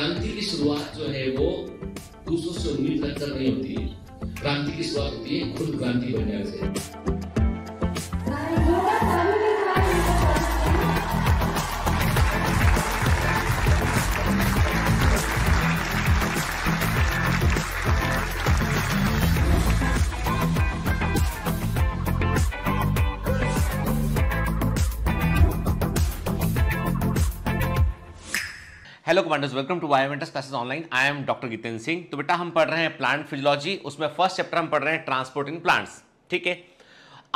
क्रांति की शुरुआत जो है वो दूसरों से उम्मीद कर नहीं होती है क्रांति की शुरुआत होती है खुद क्रांति बनने से hello commanders welcome to Biomentors classes online I am doctor Gitin Singh तो बेटा हम पढ़ रहे हैं प्लांट फिजियोलॉजी उसमें फर्स्ट चैप्टर हम पढ़ रहे हैं ट्रांसपोर्ट इन प्लांट्स ठीक है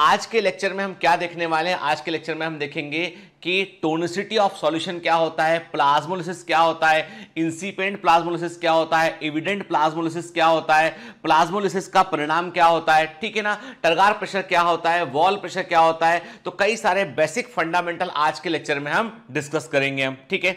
आज के लेक्चर में हम क्या देखने वाले हैं आज के लेक्चर में हम देखेंगे कि टोनिसिटी ऑफ सॉल्यूशन क्या होता है प्लाज्मोलिसिस क्या होता है इंसिपेंट प्लाज्मोलिसिस क्या होता है एविडेंट प्लाज्मोलिसिस क्या होता है प्लाज्मोलिसिस का परिणाम क्या होता है ठीक है ना टर्गार प्रेशर क्या होता है वॉल प्रेशर क्या होता है तो कई सारे बेसिक फंडामेंटल आज के लेक्चर में हम डिस्कस करेंगे हम ठीक है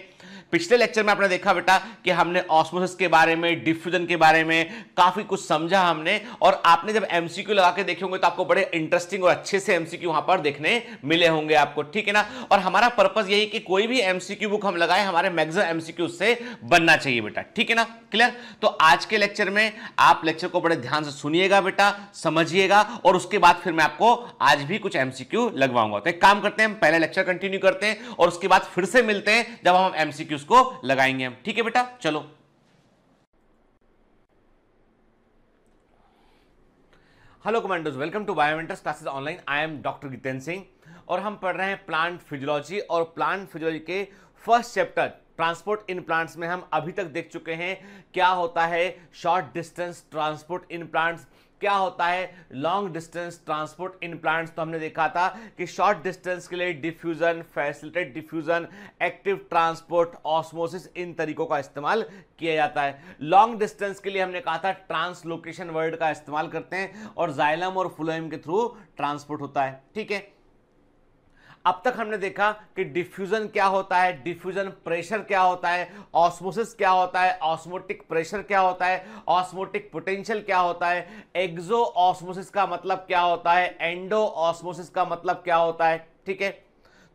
पिछले लेक्चर में आपने देखा बेटा कि हमने ऑस्मोसिस के बारे में डिफ्यूजन के बारे में काफ़ी कुछ समझा हमने और आपने जब एमसीक्यू लगा के देखे होंगे तो आपको बड़े इंटरेस्टिंग और अच्छे से एमसीक्यू वहां पर देखने मिले होंगे आपको ठीक है ना और हमारा पर्पज यही कि कोई भी एमसीक्यू बुक हम लगाए हमारे मैग्जिम एमसीक्यू से बनना चाहिए बेटा ठीक है ना क्लियर तो आज के लेक्चर में आप लेक्चर को बड़े ध्यान से सुनिएगा बेटा समझिएगा और उसके बाद फिर मैं आपको आज भी कुछ एमसीक्यू लगवाऊंगा तो एक काम करते हैं हम पहले लेक्चर कंटिन्यू करते हैं और उसके बाद फिर से मिलते हैं जब हम एमसीक्यू उसको लगाएंगे हम ठीक है बेटा चलो hello commandos welcome to Biomentors classes online I am doctor Gitendra Singh और हम पढ़ रहे हैं प्लांट फिजियोलॉजी और प्लांट फिजियोलॉजी के first chapter transport in plants में हम अभी तक देख चुके हैं क्या होता है short distance transport in plants क्या होता है long distance transport in plants तो हमने देखा था कि शॉर्ट डिस्टेंस के लिए diffusion facilitated diffusion active transport osmosis इन तरीकों का इस्तेमाल किया जाता है लॉन्ग डिस्टेंस के लिए हमने कहा था ट्रांसलोकेशन वर्ड का इस्तेमाल करते हैं और जाइलम और फ्लोएम के थ्रू ट्रांसपोर्ट होता है ठीक है अब तक हमने देखा कि डिफ्यूजन क्या होता है डिफ्यूजन प्रेशर क्या होता है ऑस्मोसिस क्या होता है ऑस्मोटिक प्रेशर क्या होता है ऑस्मोटिक पोटेंशियल क्या होता है एग्जो ऑस्मोसिस का मतलब क्या होता है एंडो ऑस्मोसिस का मतलब क्या होता है ठीक है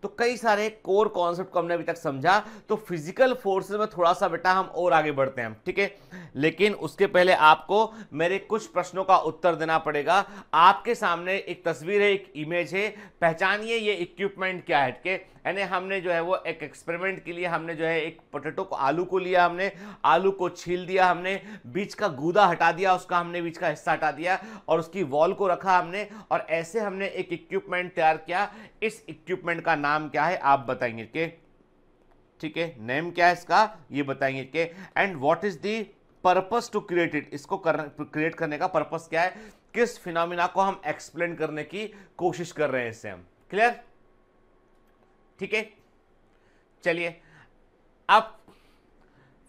तो कई सारे कोर कॉन्सेप्ट को हमने अभी तक समझा तो फिजिकल फोर्सेस में थोड़ा सा बेटा हम और आगे बढ़ते हैं ठीक है लेकिन उसके पहले आपको मेरे कुछ प्रश्नों का उत्तर देना पड़ेगा आपके सामने एक तस्वीर है एक इमेज है पहचानिए ये इक्विपमेंट क्या है ठीक है यानी हमने जो है वो एक एक्सपेरिमेंट के लिए हमने जो है एक पोटेटो को आलू को लिया हमने आलू को छील दिया हमने बीच का गूदा हटा दिया उसका हमने बीच का हिस्सा हटा दिया और उसकी वॉल को रखा हमने और ऐसे हमने एक इक्विपमेंट तैयार किया इस इक्विपमेंट का नाम क्या है आप बताएंगे के ठीक है नेम क्या है इसका ये बताएंगे के and what is the purpose to create it इसको क्रिएट करने का पर्पज़ क्या है किस फिनोमिना को हम एक्सप्लेन करने की कोशिश कर रहे हैं इससे हम क्लियर ठीक है चलिए अब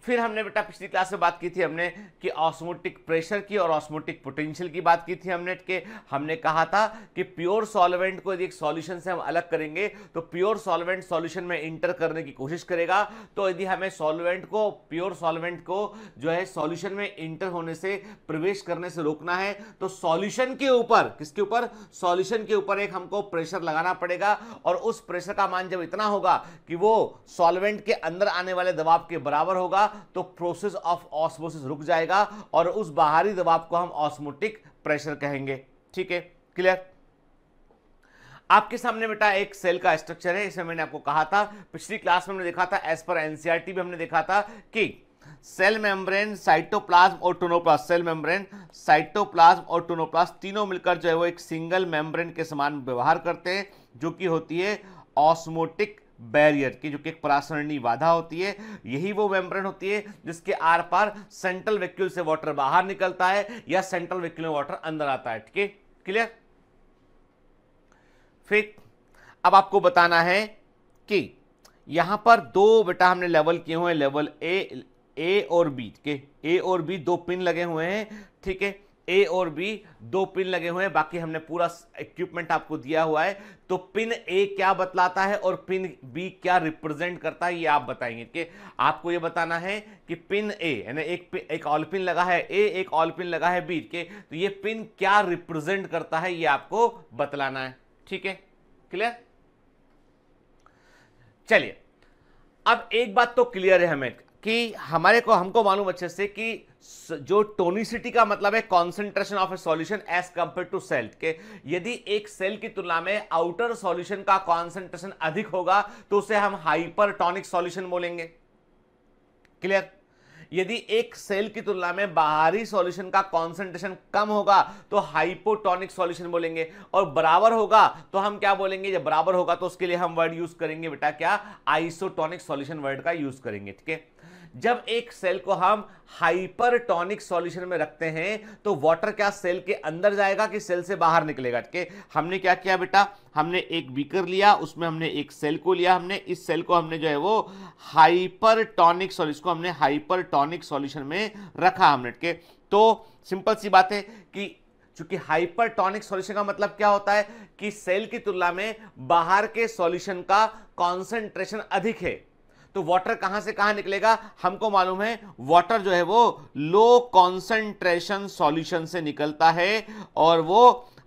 फिर हमने बेटा पिछली क्लास में बात की थी हमने कि ऑस्मोटिक प्रेशर की और ऑस्मोटिक पोटेंशियल की बात की थी हमने के हमने कहा था कि प्योर सॉल्वेंट को यदि एक सॉल्यूशन से हम अलग करेंगे तो प्योर सॉल्वेंट सॉल्यूशन में इंटर करने की कोशिश करेगा तो यदि हमें सॉल्वेंट को प्योर सॉल्वेंट को जो है सॉल्यूशन में इंटर होने से प्रवेश करने से रोकना है तो सॉल्यूशन के ऊपर किसके ऊपर सॉल्यूशन के ऊपर एक हमको प्रेशर लगाना पड़ेगा और उस प्रेशर का मान जब इतना होगा कि वो सॉल्वेंट के अंदर आने वाले दबाव के बराबर होगा तो प्रोसेस ऑफ ऑस्मोसिस रुक जाएगा और उस बाहरी दबाव को हम ऑस्मोटिक प्रेशर कहेंगे ठीक है क्लियर आपके सामने बेटा एक सेल का स्ट्रक्चर है इसमें मैंने आपको कहा था पिछली क्लास में हमने देखा था एज पर एनसीआरटी भी हमने देखा था कि सेल मेम्ब्रेन साइटोप्लाज्म और टोनोप्लास्ट सेल मेम्ब्रेन साइटोप्लाज्म और टोनोप्लास्ट तीनों मिलकर जो है वो एक सिंगल मेम्ब्रेन के समान व्यवहार करते हैं जो कि होती है ऑस्मोटिक बैरियर की जो कि एक परासरणी बाधा होती है यही वो मेम्ब्रेन होती है जिसके आर पार सेंट्रल वेक्यूल से वाटर बाहर निकलता है या सेंट्रल वेक्यूल में वाटर अंदर आता है ठीक है क्लियर फिर अब आपको बताना है कि यहां पर दो बेटा हमने लेवल किए हुए हैं लेवल ए ए और बी के ए और बी दो पिन लगे हुए हैं ठीक है ए और बी दो पिन लगे हुए हैं बाकी हमने पूरा इक्विपमेंट आपको दिया हुआ है तो पिन ए क्या बतलाता है और पिन बी क्या रिप्रेजेंट करता है ये आप बताएंगे कि आपको ये बताना है कि पिन ए यानी एक एक ऑल पिन लगा है ए एक ऑल पिन लगा है बी के तो ये पिन क्या रिप्रेजेंट करता है ये आपको बतलाना है ठीक है क्लियर चलिए अब एक बात तो क्लियर है हमें कि हमारे को हमको मालूम अच्छे से कि जो टोनिसिटी का मतलब है concentration of a solution as compare to cell के यदि एक सेल की तुलना में आउटर सॉल्यूशन का कॉन्सेंट्रेशन अधिक होगा तो उसे हम हाइपरटोनिक सॉल्यूशन बोलेंगे क्लियर यदि एक सेल की तुलना में बाहरी सॉल्यूशन का कॉन्सेंट्रेशन कम होगा तो हाइपोटोनिक सॉल्यूशन बोलेंगे और बराबर होगा तो हम क्या बोलेंगे जब बराबर होगा तो उसके लिए हम वर्ड यूज करेंगे बेटा क्या आइसोटोनिक सॉल्यूशन वर्ड का यूज करेंगे ठीक है जब एक सेल को हम हाइपरटोनिक सॉल्यूशन में रखते हैं तो वाटर क्या सेल के अंदर जाएगा कि सेल से बाहर निकलेगा के हमने क्या किया बेटा हमने एक बीकर लिया उसमें हमने एक सेल को लिया हमने इस सेल को हमने जो है वो हाइपरटोनिक सॉल्यूशन को हमने हाइपरटोनिक सॉल्यूशन में रखा हमने के तो सिंपल सी बात है कि चूंकि हाइपरटोनिक सॉल्यूशन का मतलब क्या होता है कि सेल की तुलना में बाहर के सॉल्यूशन का कॉन्सेंट्रेशन अधिक है तो वाटर कहां से कहां निकलेगा हमको मालूम है वाटर जो है वो लो कॉन्सेंट्रेशन सॉल्यूशन से निकलता है और वो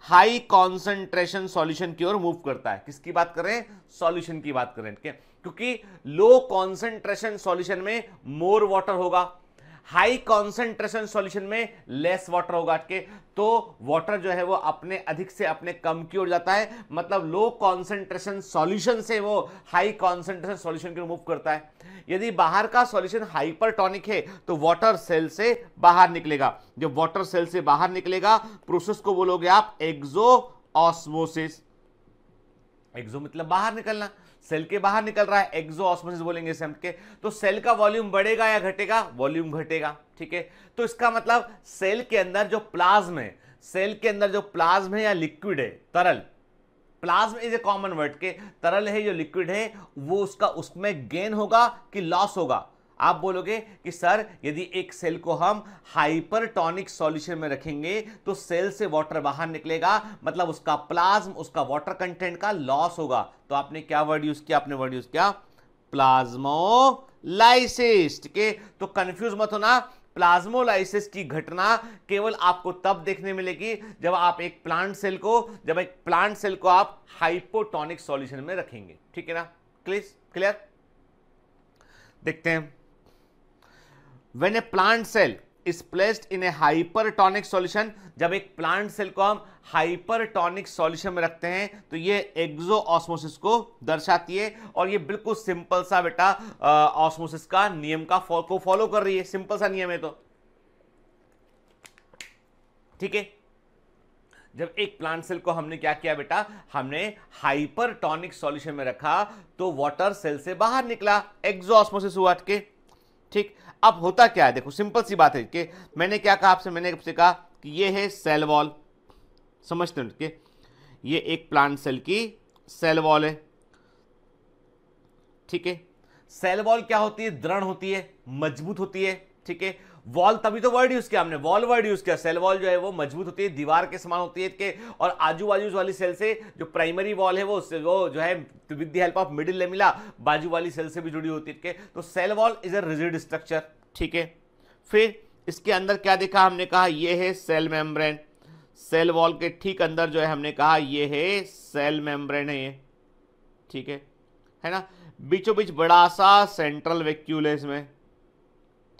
हाई कॉन्सेंट्रेशन सॉल्यूशन की ओर मूव करता है किसकी बात कर रहे हैं सॉल्यूशन की बात कर रहे हैं क्योंकि लो कॉन्सेंट्रेशन सॉल्यूशन में मोर वाटर होगा हाई कॉन्सेंट्रेशन सॉल्यूशन में लेस वाटर होगा के तो वाटर जो है वो अपने अधिक से अपने कम की ओर जाता है मतलब लो कॉन्सेंट्रेशन सॉल्यूशन से वो हाई कॉन्सेंट्रेशन सॉल्यूशन की मूव करता है यदि बाहर का सॉल्यूशन हाइपरटॉनिक है तो वाटर सेल से बाहर निकलेगा जब वाटर सेल से बाहर निकलेगा प्रोसेस को बोलोगे आप एक्जो ऑस्मोसिस एक्जो मतलब बाहर निकलना सेल के बाहर निकल रहा है एक्सो ऑस्मोसिस बोलेंगे इसे हम के तो सेल का वॉल्यूम बढ़ेगा या घटेगा वॉल्यूम घटेगा ठीक है तो इसका मतलब सेल के अंदर जो प्लाज्म है सेल के अंदर जो प्लाज्म है या लिक्विड है तरल plasm is a common word के तरल है जो लिक्विड है वो उसका उसमें गेन होगा कि लॉस होगा आप बोलोगे कि सर यदि एक सेल को हम हाइपरटॉनिक सॉल्यूशन में रखेंगे तो सेल से वाटर बाहर निकलेगा मतलब उसका प्लाज्म उसका वाटर कंटेंट का लॉस होगा तो आपने क्या वर्ड यूज किया आपने वर्ड यूज किया प्लाज्मोलाइसिस ठीक है तो कंफ्यूज मत होना प्लाज्मोलाइसिस की घटना केवल आपको तब देखने मिलेगी जब आप एक प्लांट सेल को जब एक प्लांट सेल को आप हाइपोटॉनिक सॉल्यूशन में रखेंगे ठीक है ना क्लियर क्लियर देखते हैं when a plant cell is placed in a hypertonic solution जब एक प्लांट सेल को हम हाइपरटॉनिक सॉल्यूशन में रखते हैं तो ये एग्जो ऑस्मोसिस को दर्शाती है और ये बिल्कुल सिंपल सा बेटा ऑस्मोसिस का नियम का को फॉलो कर रही है सिंपल सा नियम है तो ठीक है जब एक प्लांट सेल को हमने क्या किया बेटा हमने हाइपरटॉनिक सॉल्यूशन में रखा तो वाटर सेल से बाहर निकला एग्जो ऑस्मोसिस हुआ ठीक है ठीक अब होता क्या है देखो सिंपल सी बात है कि मैंने क्या कहा आपसे मैंने आपसे कहा कि ये है सेल वॉल समझते हैं कि ये एक प्लांट सेल की सेल वॉल है ठीक है सेल वॉल क्या होती है दृढ़ होती है मजबूत होती है ठीक है वॉल तभी तो वर्ड यूज किया हमने वॉल वर्ड यूज किया सेल वॉल जो है वो मजबूत होती है दीवार के समान होती है के और आजू बाजू वाली सेल से जो प्राइमरी वॉल है वो वो जो है with the help of middle lamella बाजू वाली सेल से भी जुड़ी होती है के तो cell wall is a rigid structure ठीक है फिर इसके अंदर क्या देखा हमने कहा ये है सेल मेम्ब्रेन सेल वॉल के ठीक अंदर जो है हमने कहा ये है सेल मेम्ब्रेन है ये ठीक है है ना बीचों बीच बड़ा सा सेंट्रल वेक्यूल है इसमें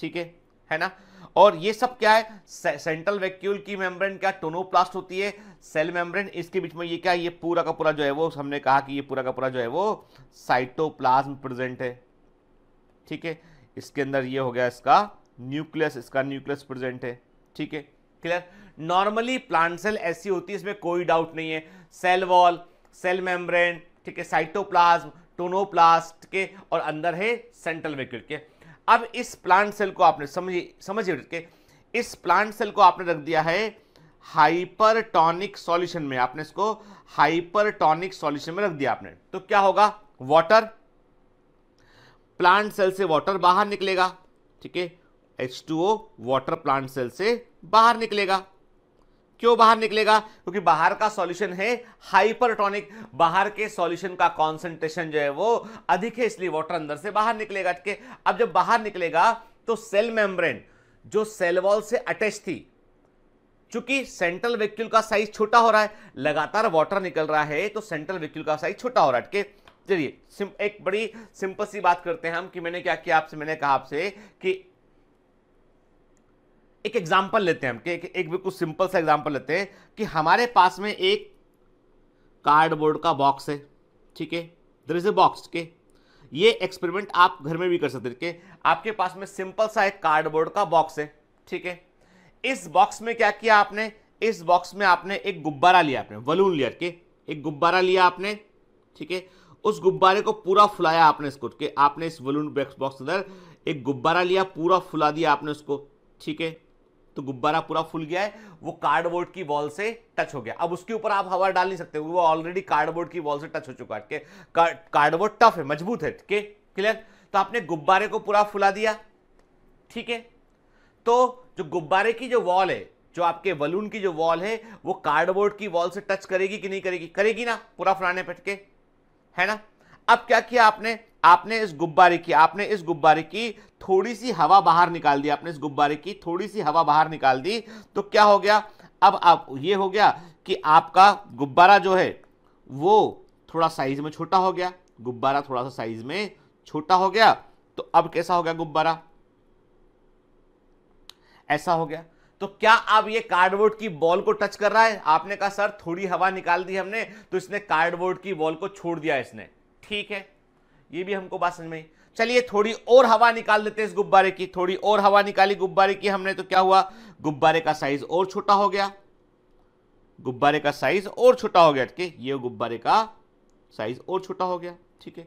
ठीक है है ना और ये सब क्या है सेंट्रल वैक्यूल की मेम्ब्रेन क्या टोनोप्लास्ट होती है सेल मेम्ब्रेन इसके बीच में ये क्या ये पूरा का पूरा जो है वो हमने कहा कि ये पूरा का पूरा जो है वो साइटोप्लाज्म प्रेजेंट है ठीक है इसके अंदर ये हो गया इसका न्यूक्लियस इसका न्यूक्लियस प्रेजेंट है ठीक है क्लियर नॉर्मली प्लांट सेल ऐसी होती है इसमें कोई डाउट नहीं है सेल वॉल सेल मेम्ब्रेन ठीक है साइटोप्लाज्म टोनोप्लास्ट के और अंदर है सेंट्रल वेक्यूल के अब इस प्लांट सेल को आपने समझिए समझिए के इस प्लांट सेल को आपने रख दिया है हाइपरटॉनिक सॉल्यूशन में आपने इसको हाइपरटॉनिक सॉल्यूशन में रख दिया आपने तो क्या होगा वाटर प्लांट सेल से वाटर बाहर निकलेगा ठीक है H2O वाटर प्लांट सेल से बाहर निकलेगा क्यों बाहर निकलेगा क्योंकि बाहर का सॉल्यूशन है हाइपरटोनिक बाहर के सॉल्यूशन का कॉन्सेंट्रेशन जो है वो अधिक है इसलिए वाटर अंदर से बाहर निकलेगा के अब जब बाहर निकलेगा तो सेल मेम्ब्रेन जो सेल वॉल से अटैच थी चूंकि सेंट्रल वेक्यूल का साइज छोटा हो रहा है लगातार वाटर निकल रहा है तो सेंट्रल वेक्यूल का साइज छोटा हो रहा है ठीक है चलिए एक बड़ी सिंपल सी बात करते हैं हम कि मैंने क्या किया आपसे मैंने कहा आपसे कि एक एग्जाम्पल लेते हैं हम कि एक, बिल्कुल सिंपल सा एग्जाम्पल लेते हैं कि हमारे पास में एक कार्डबोर्ड का बॉक्स है ठीक है दर इज ए बॉक्स के ये एक्सपेरिमेंट आप घर में भी कर सकते हैं आपके पास में सिंपल सा एक कार्डबोर्ड का बॉक्स है ठीक है इस बॉक्स में क्या किया आपने इस बॉक्स में आपने एक गुब्बारा लिया आपने वलून लिया के एक गुब्बारा लिया आपने ठीक है उस गुब्बारे को पूरा फुलाया आपने इसको के आपने इस वलून बॉक्स अंदर एक गुब्बारा लिया पूरा फुला दिया आपने उसको ठीक है तो गुब्बारा पूरा फूल गया है वो कार्डबोर्ड की वॉल से टच हो गया अब उसके ऊपर आप हवा डाल नहीं सकते वो ऑलरेडी कार्डबोर्ड की वॉल से टच हो चुका है कार्डबोर्ड टफ है मजबूत है ठीक है क्लियर तो आपने गुब्बारे को पूरा फुला दिया ठीक है तो जो गुब्बारे की जो वॉल है जो आपके बलून की जो वॉल है वो कार्डबोर्ड की वॉल से टच करेगी कि नहीं करेगी करेगी ना पूरा फुलाने पटके है ना अब क्या किया आपने आपने इस गुब्बारे की आपने इस गुब्बारे की थोड़ी सी हवा बाहर निकाल दी आपने इस गुब्बारे की थोड़ी सी हवा बाहर निकाल दी तो क्या हो गया अब आप ये हो गया कि आपका गुब्बारा जो है वो थोड़ा साइज में छोटा हो गया गुब्बारा थोड़ा सा साइज में छोटा हो गया तो अब कैसा हो गया गुब्बारा ऐसा हो गया तो क्या अब ये कार्डबोर्ड की बॉल को टच कर रहा है आपने कहा सर थोड़ी हवा निकाल दी हमने तो इसने कार्डबोर्ड की बॉल को छोड़ दिया इसने ठीक है ये भी हमको बात समझ में चलिए थोड़ी और हवा निकाल देते हैं इस गुब्बारे की थोड़ी और हवा निकाली गुब्बारे की हमने तो क्या हुआ गुब्बारे का साइज और छोटा हो गया गुब्बारे का साइज और छोटा हो गया ये गुब्बारे का साइज और छोटा हो गया ठीक है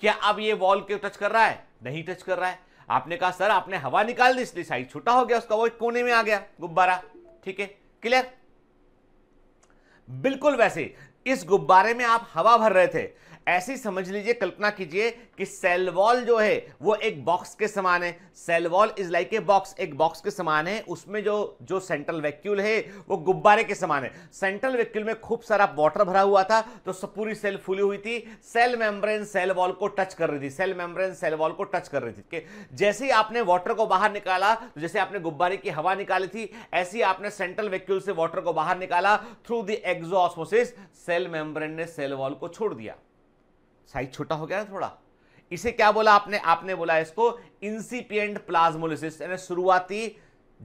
क्या अब ये वॉल के टच कर रहा है नहीं टच कर रहा है आपने कहा सर आपने हवा निकाल दी इसलिए साइज छोटा हो गया उसका वो कोने में आ गया गुब्बारा ठीक है क्लियर बिल्कुल वैसे इस गुब्बारे में आप हवा भर रहे थे ऐसे ही समझ लीजिए कल्पना कीजिए कि सेल वॉल जो है वो एक बॉक्स के समान है cell wall is like a box एक बॉक्स के समान है उसमें जो जो सेंट्रल वैक्यूल है वो गुब्बारे के समान है सेंट्रल वैक्यूल में खूब सारा वाटर भरा हुआ था तो पूरी सेल फूली हुई थी सेल मेम्ब्रेन सेल वॉल को टच कर रही थी सेल मेम्ब्रेन सेल वॉल को टच कर रही थी जैसे ही आपने वाटर को बाहर निकाला तो जैसे आपने गुब्बारे की हवा निकाली थी ऐसे ही आपने सेंट्रल वैक्यूल से वाटर को बाहर निकाला through the exosmosis cell membrane ने सेल वॉल को छोड़ दिया साइज छोटा हो गया ना थोड़ा इसे क्या बोला आपने आपने बोला इसको इंसिपियंट प्लाज्मोलिसिस यानी शुरुआती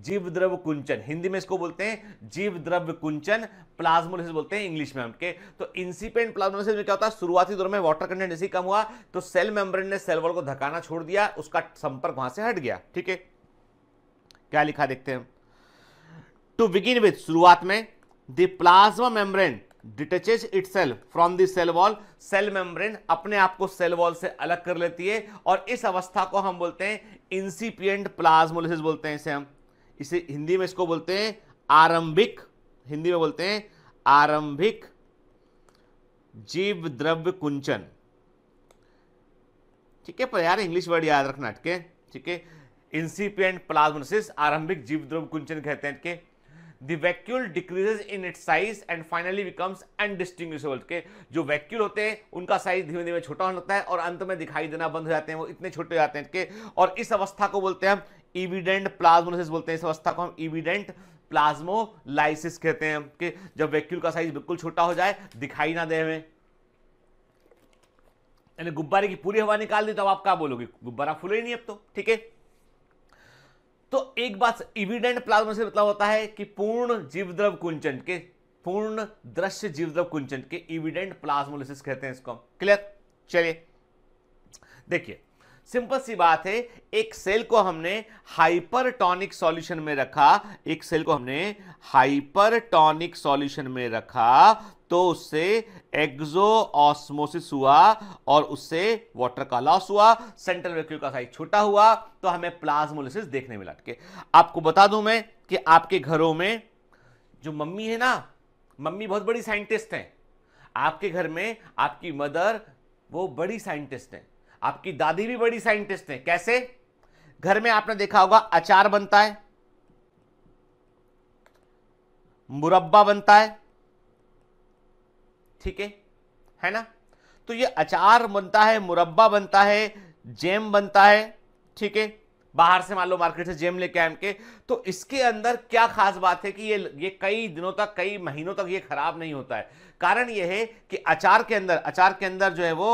जीव द्रव कुंचन हिंदी में इसको बोलते हैं जीव द्रव कुंचन प्लाज्मोलिसिस बोलते हैं इंग्लिश में हमके तो इंसिपेंट प्लाज्मोलिसिस में क्या होता है शुरुआती दौर में वाटर कंटेंट जैसे ही कम हुआ तो सेल मेम्ब्रेन ने सेल वॉल को धकाना छोड़ दिया उसका संपर्क वहां से हट गया ठीक है क्या लिखा देखते हैं टू बिगिन विथ शुरुआत में the plasma membrane detaches itself from the cell wall cell membrane अपने आप को सेल वॉल से अलग कर लेती है और इस अवस्था को हम बोलते हैं इंसिपियंट प्लाज्मोलिसिस बोलते हैं इसे हम इसे हिंदी में इसको बोलते हैं आरंभिक हिंदी में बोलते हैं आरंभिक जीव द्रव्य कुंचन ठीक है पर यार इंग्लिश वर्ड याद रखना अटके ठीक है इंसिपियंट प्लाज्मोलिसिस आरंभिक जीव द्रव्य कुंचन कहते हैं अटके the vacuole decreases in its size and finally becomes indistinguishable के जो वैक्यूल होते हैं उनका साइज धीमे धीमे छोटा होने लगता है और अंत में दिखाई देना बंद हो जाते हैं वो इतने छोटे हो जाते हैं के और इस अवस्था को बोलते हैं हम इविडेंट प्लाज्मोलिसिस बोलते हैं इस अवस्था को हम इविडेंट प्लाज्मोलाइसिस कहते हैं कि जब वैक्यूल का साइज बिल्कुल छोटा हो जाए दिखाई ना दे हमें यानी गुब्बारे की पूरी हवा निकाल दी तो आप क्या बोलोगे गुब्बारा फूले नहीं अब तो ठीक है तो एक बात इविडेंट प्लाज्मा से मतलब होता है कि पूर्ण जीवद्रव कुंचन के पूर्ण दृश्य जीवद्रव कुंचन के इविडेंट प्लाज्मोलिसिस कहते हैं इसको क्लियर चलिए देखिए सिंपल सी बात है एक सेल को हमने हाइपरटॉनिक सॉल्यूशन में रखा एक सेल को हमने हाइपरटॉनिक सॉल्यूशन में रखा तो उससे एग्जो ऑस्मोसिस हुआ और उससे वाटर का लॉस हुआ सेंट्रल वेक्यूल का साइज छोटा हुआ तो हमें प्लाज्मोलिसिस देखने में लटके आपको बता दूं मैं कि आपके घरों में जो मम्मी है ना मम्मी बहुत बड़ी साइंटिस्ट हैं आपके घर में आपकी मदर वो बड़ी साइंटिस्ट हैं आपकी दादी भी बड़ी साइंटिस्ट हैं कैसे घर में आपने देखा होगा अचार बनता है मुरब्बा बनता है ठीक है है ना तो ये अचार बनता है मुरब्बा बनता है जेम बनता है ठीक है बाहर से मान लो मार्केट से जेम लेके आम के तो इसके अंदर क्या खास बात है कि ये ये कई दिनों तक कई महीनों तक ये खराब नहीं होता है कारण ये है कि अचार के अंदर अचार के अंदर जो है वो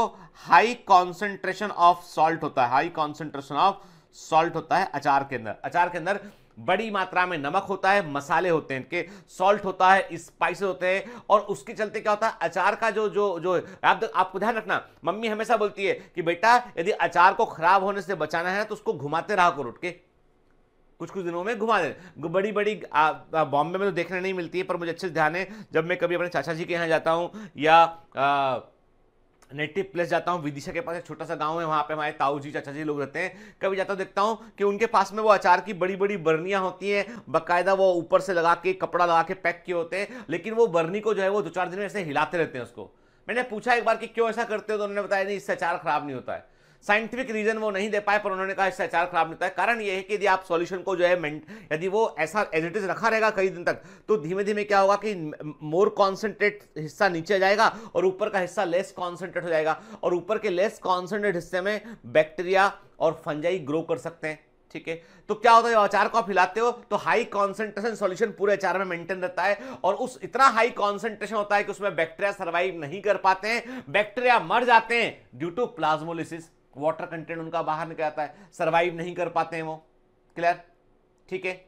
हाई कॉन्सेंट्रेशन ऑफ सॉल्ट होता है हाई कॉन्सेंट्रेशन ऑफ सॉल्ट होता है अचार के अंदर अचार के अंदर बड़ी मात्रा में नमक होता है मसाले होते हैं इनके सॉल्ट होता है स्पाइस होते हैं और उसके चलते क्या होता है अचार का जो जो जो आप आपको ध्यान रखना मम्मी हमेशा बोलती है कि बेटा यदि अचार को खराब होने से बचाना है तो उसको घुमाते रहा करो उठ के कुछ कुछ दिनों में घुमा दे बड़ी बड़ी बॉम्बे में तो देखने नहीं मिलती है पर मुझे अच्छे से ध्यान है जब मैं कभी अपने चाचा जी के यहाँ जाता हूँ या आ, नेटिव प्लेस जाता हूँ विदिशा के पास एक छोटा सा गांव है वहाँ पे हमारे ताऊ जी चाचा जी लोग रहते हैं कभी जाता हूँ देखता हूँ कि उनके पास में वो अचार की बड़ी बड़ी बर्नियाँ होती हैं बाकायदा वो ऊपर से लगा के कपड़ा लगा के पैक किए होते हैं लेकिन वो बर्नी को जो है वो दो चार दिन में ऐसे हिलाते रहते हैं उसको मैंने पूछा एक बार कि क्यों ऐसा करते हो तो उन्होंने बताया नहीं इससे अचार खराब नहीं होता है साइंटिफिक रीजन वो नहीं दे पाए पर उन्होंने कहा इससे अचार खराब नहीं होता है कारण यह है कि यदि आप सॉल्यूशन को जो है यदि वो ऐसा एजिटिज रखा रहेगा कई दिन तक तो धीमे धीमे क्या होगा कि मोर कॉन्सेंट्रेट हिस्सा नीचे जाएगा और ऊपर का हिस्सा लेस कॉन्सेंट्रेट हो जाएगा और ऊपर के लेस कॉन्सेंट्रेट हिस्से में बैक्टीरिया और फंजाई ग्रो कर सकते हैं ठीक है तो क्या होता है जब अचार को आप हिलाते हो तो हाई कॉन्सेंट्रेशन सॉल्यूशन पूरे अचार में मेंटेन रहता है और उस इतना हाई कॉन्सेंट्रेशन होता है कि उसमें बैक्टीरिया सर्वाइव नहीं कर पाते हैं बैक्टीरिया मर जाते हैं due to plasmolysis water content उनका बाहर निकल जाता है सर्वाइव नहीं कर पाते हैं वो क्लियर ठीक है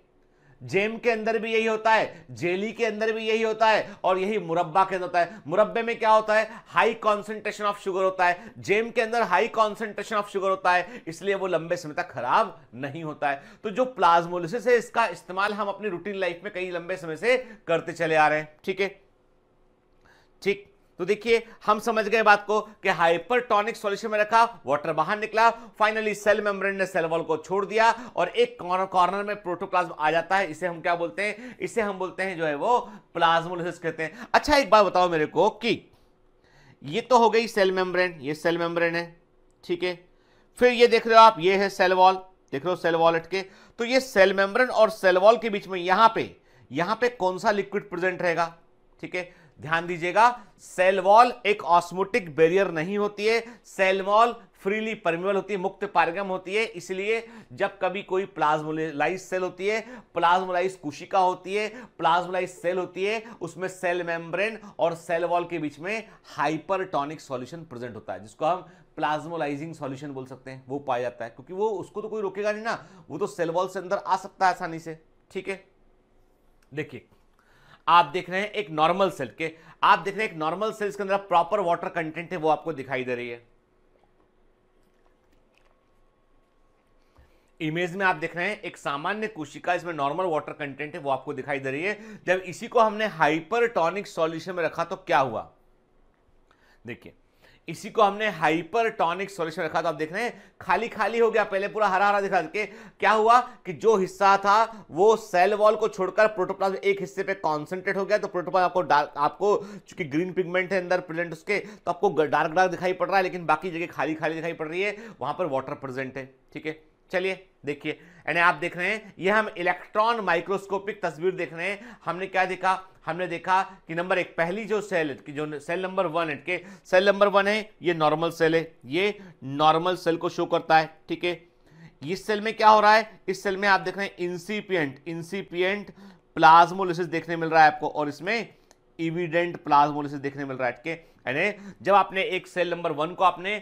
जेम के अंदर भी यही होता है जेली के अंदर भी यही होता है और यही मुरब्बा के अंदर होता है मुरब्बे में क्या होता है हाई कॉन्सेंट्रेशन ऑफ शुगर होता है जेम के अंदर हाई कॉन्सेंट्रेशन ऑफ शुगर होता है इसलिए वो लंबे समय तक खराब नहीं होता है तो जो प्लाज्मोलिसिस है इसका इस्तेमाल हम अपनी रूटीन लाइफ में कई लंबे समय से करते चले आ रहे हैं ठीक है ठीक तो देखिए हम समझ गए बात को कि हाइपरटॉनिक सॉल्यूशन में रखा वाटर बाहर निकला फाइनली सेल मेम्ब्रेन ने सेल वॉल को छोड़ दिया और एक कॉर्नर में प्रोटोप्लाज्म आ जाता है इसे हम क्या बोलते हैं इसे हम बोलते हैं जो है वो प्लाज्मोलिसिस कहते हैं अच्छा एक बात बताओ मेरे को कि ये तो हो गई सेल मेम्ब्रेन ये सेल मेम्ब्रेन है ठीक है फिर ये देख रहे हो आप ये है सेल वॉल देख रहे हो सेल वॉल के तो ये सेल मेम्ब्रेन और सेल वॉल के बीच में यहां पे यहां पे कौन सा लिक्विड प्रेजेंट रहेगा ठीक है ध्यान दीजिएगा सेल वॉल एक ऑस्मोटिक बैरियर नहीं होती है सेल वॉल फ्रीली परमिबल होती है मुक्त पारगम होती है इसलिए जब कभी कोई प्लाज्मोलाइज सेल होती है प्लाज्मोलाइज कोशिका होती है प्लाज्मोलाइज सेल होती है उसमें सेल मेम्ब्रेन और सेल वॉल के बीच में हाइपरटॉनिक सॉल्यूशन प्रेजेंट होता है जिसको हम प्लाज्मोलाइजिंग सॉल्यूशन बोल सकते हैं वो पाया जाता है क्योंकि वो उसको तो कोई रोकेगा नहीं ना वो तो सेल वॉल से अंदर आ सकता है आसानी से ठीक है देखिए आप देख रहे हैं एक नॉर्मल सेल के आप देख रहे हैं एक नॉर्मल सेल्स के अंदर प्रॉपर वाटर कंटेंट है वो आपको दिखाई दे रही है इमेज में आप देख रहे हैं एक सामान्य कोशिका इसमें नॉर्मल वाटर कंटेंट है वो आपको दिखाई दे रही है जब इसी को हमने हाइपरटोनिक सॉल्यूशन में रखा तो क्या हुआ देखिए इसी को हमने हाइपरटॉनिक सॉल्यूशन रखा था आप देख रहे हैं खाली खाली हो गया पहले पूरा हरा हरा दिखा के क्या हुआ कि जो हिस्सा था वो सेल वॉल को छोड़कर प्रोटोप्लाज्म एक हिस्से पे कॉन्सेंट्रेट हो गया तो प्रोटोप्लाज्म आपको डार्क आपको चूंकि ग्रीन पिगमेंट है अंदर प्रेजेंट उसके तो आपको डार्क डार्क दिखाई पड़ रहा है लेकिन बाकी जगह खाली खाली दिखाई पड़ रही है वहां पर वाटर प्रेजेंट है ठीक है चलिए देखिए यानी आप देख रहे हैं ये हम इलेक्ट्रॉन माइक्रोस्कोपिक तस्वीर देख रहे हैं हमने क्या देखा हमने देखा कि नंबर एक पहली जो सेल की जो सेल नंबर वन के सेल नंबर वन है ये नॉर्मल सेल है ये नॉर्मल सेल को शो करता है ठीक है इस सेल में क्या हो रहा है इस सेल में आप देख रहे हैं इंसिपियंट इंसिपियंट प्लाज्मोलिसिस देखने मिल रहा है आपको और इसमें इविडेंट प्लाज्मोलिसिस देखने मिल रहा है ठीक है है ना जब आपने एक सेल नंबर वन को आपने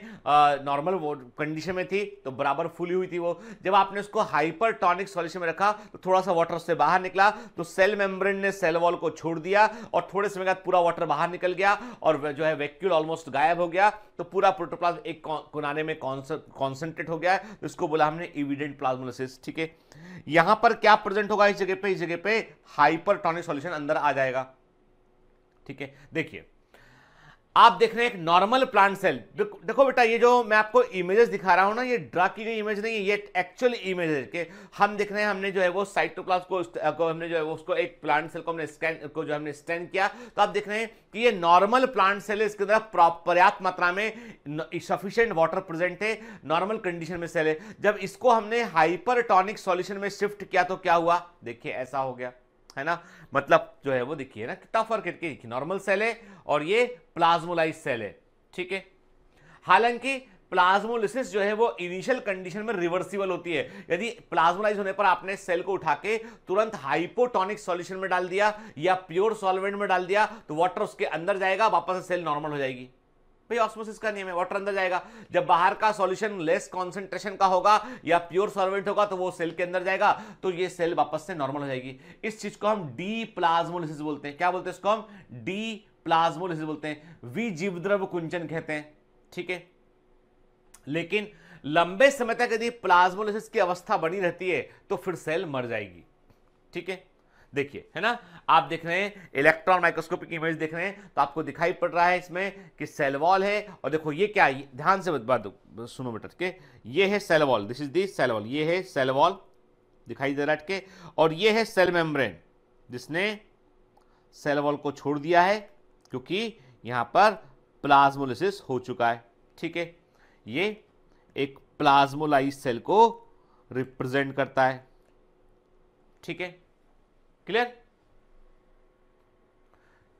नॉर्मल कंडीशन में थी तो बराबर फुली हुई थी वो जब आपने उसको हाइपर टॉनिक सोल्यूशन में रखा तो थोड़ा सा वाटर उससे बाहर निकला तो सेल मेम्ब्रेन ने सेल वॉल को छोड़ दिया और थोड़े समय बाद पूरा वाटर बाहर निकल गया और जो है वैक्यूल ऑलमोस्ट गायब हो गया तो पूरा प्रोटोप्लाज्म एक कोनाने में कॉन्सेंट्रेट हो गया है तो इसको बोला हमने इविडेंट प्लाज्मोलिसिस ठीक है यहां पर क्या प्रेजेंट होगा इस जगह पे इस जगह पे टॉनिक सोल्यूशन अंदर आ जाएगा ठीक है देखिए आप देख रहे हैं एक नॉर्मल प्लांट सेल देखो बेटा ये जो मैं आपको इमेजेस दिखा रहा हूँ ना ये ड्रा की गई इमेज नहीं है ये एक्चुअल इमेज है कि हम देख रहे हैं हमने जो है वो साइटोप्लास को, को हमने जो है वो उसको एक प्लांट सेल को हमने स्कैन को जो हमने स्कैन किया तो आप देख रहे हैं कि ये नॉर्मल प्लांट सेल है इसके अंदर पर्याप्त मात्रा में सफिशियंट वाटर प्रेजेंट है नॉर्मल कंडीशन में सेल है जब इसको हमने हाइपरटॉनिक सॉल्यूशन में शिफ्ट किया तो क्या हुआ देखिए ऐसा हो गया है ना मतलब जो है वो देखिए ना कितना फर्क इनकी देखिए नॉर्मल सेल है और ये प्लाज्मोलाइज सेल है ठीक है हालांकि प्लाज्मोलिसिस जो है वो इनिशियल कंडीशन में रिवर्सिबल होती है यदि प्लाज्मोलाइज होने पर आपने सेल को उठा के तुरंत हाइपोटोनिक सॉल्यूशन में डाल दिया या प्योर सॉल्वेंट में डाल दिया तो वाटर उसके अंदर जाएगा वापस सेल नॉर्मल हो जाएगी भाई ऑस्मोसिस का नियम है वाटर अंदर जाएगा जब बाहर का सॉल्यूशन लेस कॉन्सेंट्रेशन का होगा या प्योर सॉल्वेंट होगा तो वो सेल के अंदर जाएगा तो ये सेल वापस से नॉर्मल हो जाएगी इस चीज को हम डी प्लाज्मोलिसिस बोलते हैं क्या बोलते हैं इसको हम डी प्लाज्मोलिसिस बोलते हैं विजीवद्रव कुंचन कहते हैं ठीक है लेकिन लंबे समय तक यदि प्लाज्मोलिसिस की अवस्था बनी रहती है तो फिर सेल मर जाएगी ठीक है देखिए है ना आप देख रहे हैं इलेक्ट्रॉन माइक्रोस्कोपिक इमेज देख रहे हैं तो आपको दिखाई पड़ रहा है इसमें कि सेलवॉल है और देखो ये क्या है ध्यान से दो सुनो बेटा के ये है cell wall this is the cell wall ये है सेलवॉल दिखाई दे रहा है और ये है सेल मेम्ब्रेन जिसने सेलवॉल को छोड़ दिया है क्योंकि यहां पर प्लाज्मोलिसिस हो चुका है ठीक है ये एक प्लाज्मोलाइज सेल को रिप्रेजेंट करता है ठीक है क्लियर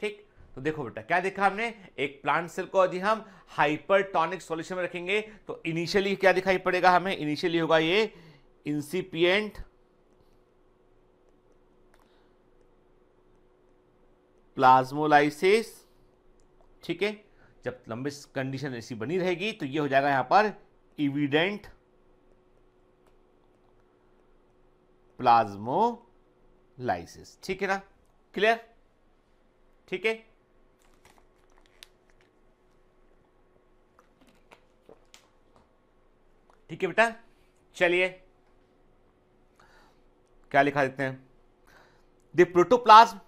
ठीक तो देखो बेटा क्या देखा हमने एक प्लांट सेल को यदि हम हाइपरटॉनिक सॉल्यूशन में रखेंगे तो इनिशियली क्या दिखाई पड़ेगा हमें इनिशियली होगा ये इंसिपियंट प्लाज्मोलाइसिस ठीक है जब लंबे कंडीशन ऐसी बनी रहेगी तो ये हो जाएगा यहां पर इविडेंट प्लाज्मो लाइसिस ठीक है ना क्लियर ठीक है ठीक है बेटा चलिए क्या लिखा देते हैं the protoplasm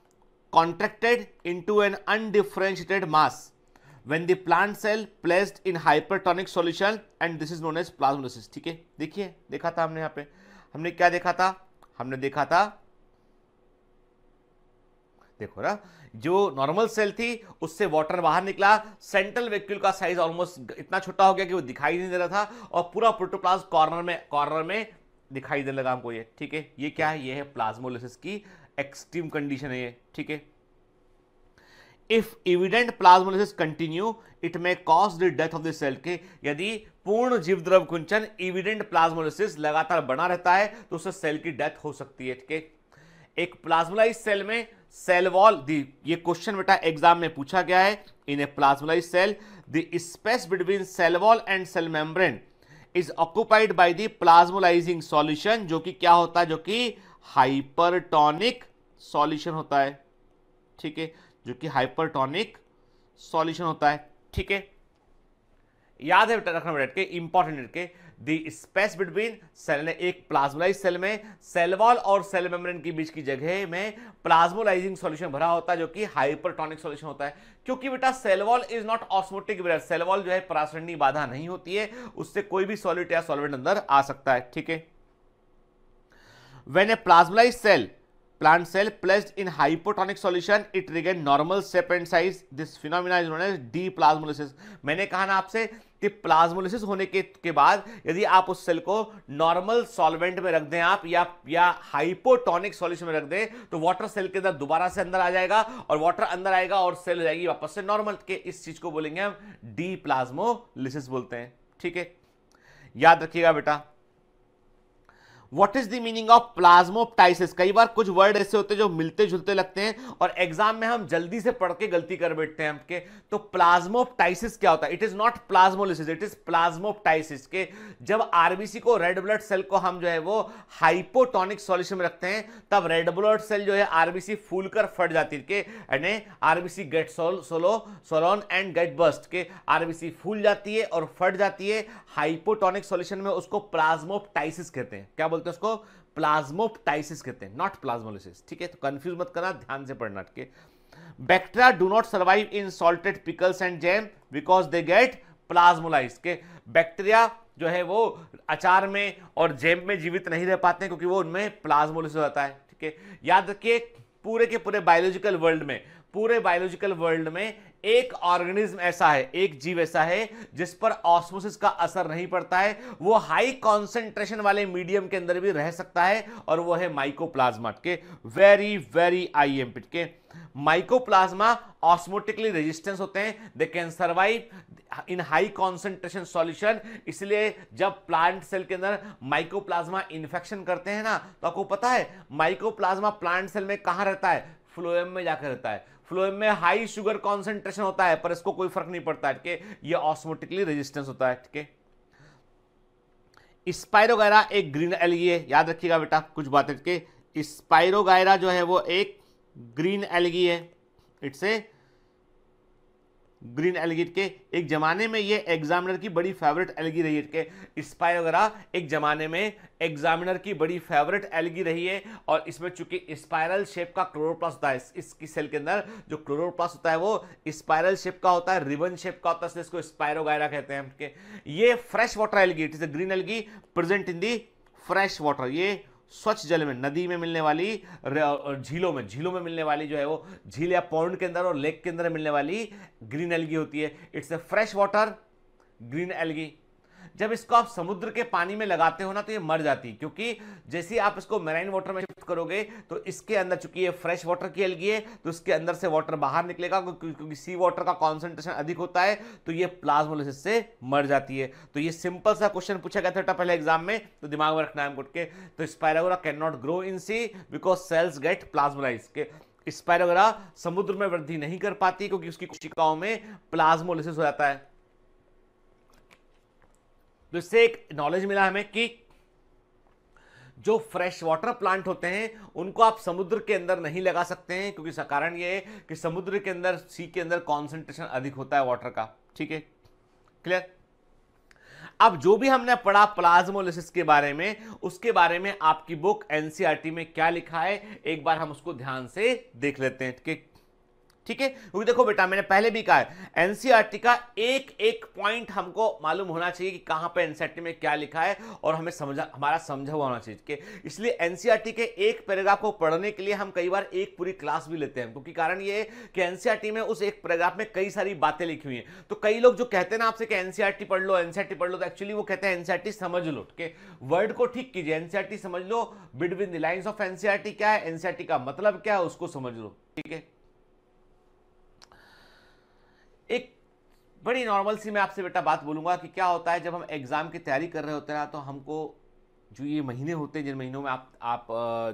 contracted into an undifferentiated mass when the plant cell placed in hypertonic solution and this is known as plasmolysis ठीक है देखिए देखा था हमने यहां पे हमने क्या देखा था हमने देखा था देखो ना जो नॉर्मल सेल थी उससे वाटर बाहर निकला सेंट्रल वेक्यूल का साइज ऑलमोस्ट इतना छोटा हो गया कि वो दिखाई नहीं दे रहा था और पूरा प्रोटोप्लाज कॉर्नर में कॉर्नर में दिखाई देने लगा हमको ये ठीक है ये क्या है ये है प्लाज्मोलिसिस की एक्सट्रीम कंडीशन है ये ठीक है if evident plasmolysis continue it may cause the death of the cell के यदि पूर्ण जीव द्रव कुंचन इविडेंट प्लाज्मोलिसिस लगातार बना रहता है तो उससे सेल की डेथ हो सकती है ठीक है एक प्लाज्मोलाइज सेल में सेल वॉल दी ये क्वेश्चन बेटा एग्जाम में पूछा गया है in a plasmolyse cell the space between cell wall and cell membrane is occupied by the plasmolysing solution जो कि क्या होता है जो कि हाइपरटॉनिक सॉल्यूशन होता है ठीक है जो कि हाइपरटॉनिक सॉल्यूशन होता है ठीक है याद है बेटा रखना बेटा के इंपॉर्टेंट के स्पेस बिटवीन सेल ने एक प्लाज्मोलाइज सेल में सेल वॉल और सेल मेम्ब्रेन के बीच की जगह में प्लाज्मोलाइजिंग सॉल्यूशन भरा होता है जो कि हाइपरटॉनिक सॉल्यूशन होता है क्योंकि बेटा cell wall is not osmotic bread cell wall जो है परासरणी बाधा नहीं होती है उससे कोई भी सॉलिड या सॉल्वेंट अंदर आ सकता है ठीक है when a plasmolyse cell plant cell placed in hypotonic solution it regain normal shape and size this phenomena is known as deplasmolysis मैंने कहा ना आपसे कि प्लाज्मोलिसिस होने के के बाद यदि आप उस सेल को नॉर्मल सॉल्वेंट में रख दें आप या या हाइपोटॉनिक सॉल्यूशन में रख दें तो वाटर सेल के अंदर दोबारा से अंदर आ जाएगा और वाटर अंदर आएगा और सेल हो जाएगी वापस से नॉर्मल के इस चीज को बोलेंगे हम डी प्लाज्मोलिसिस बोलते हैं ठीक है याद रखिएगा बेटा what is the meaning of plasmoptysis कई बार कुछ वर्ड ऐसे होते हैं जो मिलते जुलते लगते हैं और एग्जाम में हम जल्दी से पढ़ के गलती कर बैठते हैं हमके तो प्लाज्मोप्टाइसिस क्या होता है it is not plasmolysis it is plasmoptysis के जब आरबीसी को रेड ब्लड सेल को हम जो है वो हाइपोटोनिक सोल्यूशन में रखते हैं तब रेड ब्लड सेल जो है आरबीसी फूल कर फट जाती है यानी आरबीसी गेट सोल सोलो सोलोन एंड गेट बस्ट के आरबीसी फूल जाती है और फट जाती है हाइपोटोनिक सोल्यूशन में उसको प्लाज्मोप्टाइसिस कहते हैं क्या बोलते बोलते हैं उसको प्लाज्मोपटाइसिस कहते हैं नॉट प्लाज्मोलिसिस ठीक है तो कंफ्यूज मत करना ध्यान से पढ़ना ठीक है bacteria do not survive in salted pickles and jam because they get plasmolyse के बैक्टीरिया जो है वो अचार में और जैम में जीवित नहीं रह पाते क्योंकि वो उनमें प्लाज्मोलिस हो जाता है ठीक है याद रखिए पूरे के पूरे बायोलॉजिकल वर्ल्ड में पूरे बायोलॉजिकल वर्ल्ड में एक ऑर्गेनिज्म ऐसा है एक जीव ऐसा है जिस पर ऑस्मोसिस का असर नहीं पड़ता है वो हाई कॉन्सेंट्रेशन वाले मीडियम के अंदर भी रह सकता है और वो है माइकोप्लाज्मा के वेरी वेरी आई एम के माइकोप्लाज्मा ऑस्मोटिकली रेजिस्टेंस होते हैं they can survive in high concentration solution इसलिए जब प्लांट सेल के अंदर माइकोप्लाज्मा इन्फेक्शन करते हैं ना तो आपको पता है माइकोप्लाज्मा प्लांट सेल में कहाँ रहता है फ्लोएम में जाकर रहता है फ्लोएम में हाई शुगर कॉन्सेंट्रेशन होता है पर इसको कोई फर्क नहीं पड़ता है ये ऑस्मोटिकली रेजिस्टेंस होता है ठीक है स्पाइरो एक ग्रीन एलगी है याद रखिएगा बेटा कुछ बातें ठीक है जो है वो एक ग्रीन एलगी है इट्स ए ग्रीन एलिगेट के एक ज़माने में ये एग्जामिनर की बड़ी फेवरेट एलगी रही है के स्पाई वगैरह एक ज़माने में एग्जामिनर की बड़ी फेवरेट एलगी रही है और इसमें चूंकि स्पायरल शेप का क्लोरोप्लास होता है इसकी सेल के अंदर जो क्लोरोप्लास होता है वो स्पायरल शेप का होता है रिबन शेप का होता है इसको स्पायरोगायरा कहते हैं ये fresh water algae it is green algae present in the fresh water ये स्वच्छ जल में नदी में मिलने वाली झीलों में झीलों में मिलने वाली जो है वो झील या पौंड के अंदर और लेक के अंदर मिलने वाली ग्रीन एलगी होती है it's a fresh water green algae जब इसको आप समुद्र के पानी में लगाते हो ना तो ये मर जाती है क्योंकि जैसे आप इसको मेराइन वाटर में शिफ्ट करोगे तो इसके अंदर चूंकि ये फ्रेश वाटर की अलगी है तो इसके अंदर से वाटर बाहर निकलेगा क्योंकि सी वाटर का कॉन्सेंट्रेशन अधिक होता है तो ये प्लाज्मोलिसिस से मर जाती है तो ये सिंपल सा क्वेश्चन पूछा गया था पहले एग्जाम में तो दिमाग में रखना है गुट के तो spirogyra can not grow in sea because cells get plasmolyse के स्पायरोग्रा समुद्र में वृद्धि नहीं कर पाती क्योंकि उसकी कोशिकाओं में प्लाज्मोलिसिस हो जाता है तो इससे एक नॉलेज मिला हमें कि जो फ्रेश वाटर प्लांट होते हैं उनको आप समुद्र के अंदर नहीं लगा सकते हैं क्योंकि इसका कारण ये है कि समुद्र के अंदर सी के अंदर कॉन्सेंट्रेशन अधिक होता है वाटर का ठीक है क्लियर अब जो भी हमने पढ़ा प्लाज्मोलिसिस के बारे में उसके बारे में आपकी बुक एनसीआरटी e में क्या लिखा है एक बार हम उसको ध्यान से देख लेते हैं ठीक है ठीक है क्योंकि देखो बेटा मैंने पहले भी कहा एनसीआरटी का एक एक पॉइंट हमको मालूम होना चाहिए कि कहां पर एनसीआरटी में क्या लिखा है और हमें समझा हमारा समझा हुआ होना चाहिए इसलिए एनसीआरटी के एक पैराग्राफ को पढ़ने के लिए हम कई बार एक पूरी क्लास भी लेते हैं क्योंकि कारण ये है कि एनसीआरटी में उस एक पैराग्राफ में कई सारी बातें लिखी हुई है तो कई लोग जो कहते हैं ना आपसे एनसीआरटी पढ़ लो एनसीआरटी पढ़ लो तो एक्चुअली वो कहते हैं एनसीआरटी समझ लो ठीक है वर्ड को ठीक कीजिए एनसीआरटी समझ लो between the lines of NCERT क्या है एनसीआरटी का मतलब क्या है उसको समझ लो ठीक है एक बड़ी नॉर्मल सी मैं आपसे बेटा बात बोलूँगा कि क्या होता है जब हम एग्ज़ाम की तैयारी कर रहे होते हैं तो हमको जो ये महीने होते हैं जिन महीनों में आप आप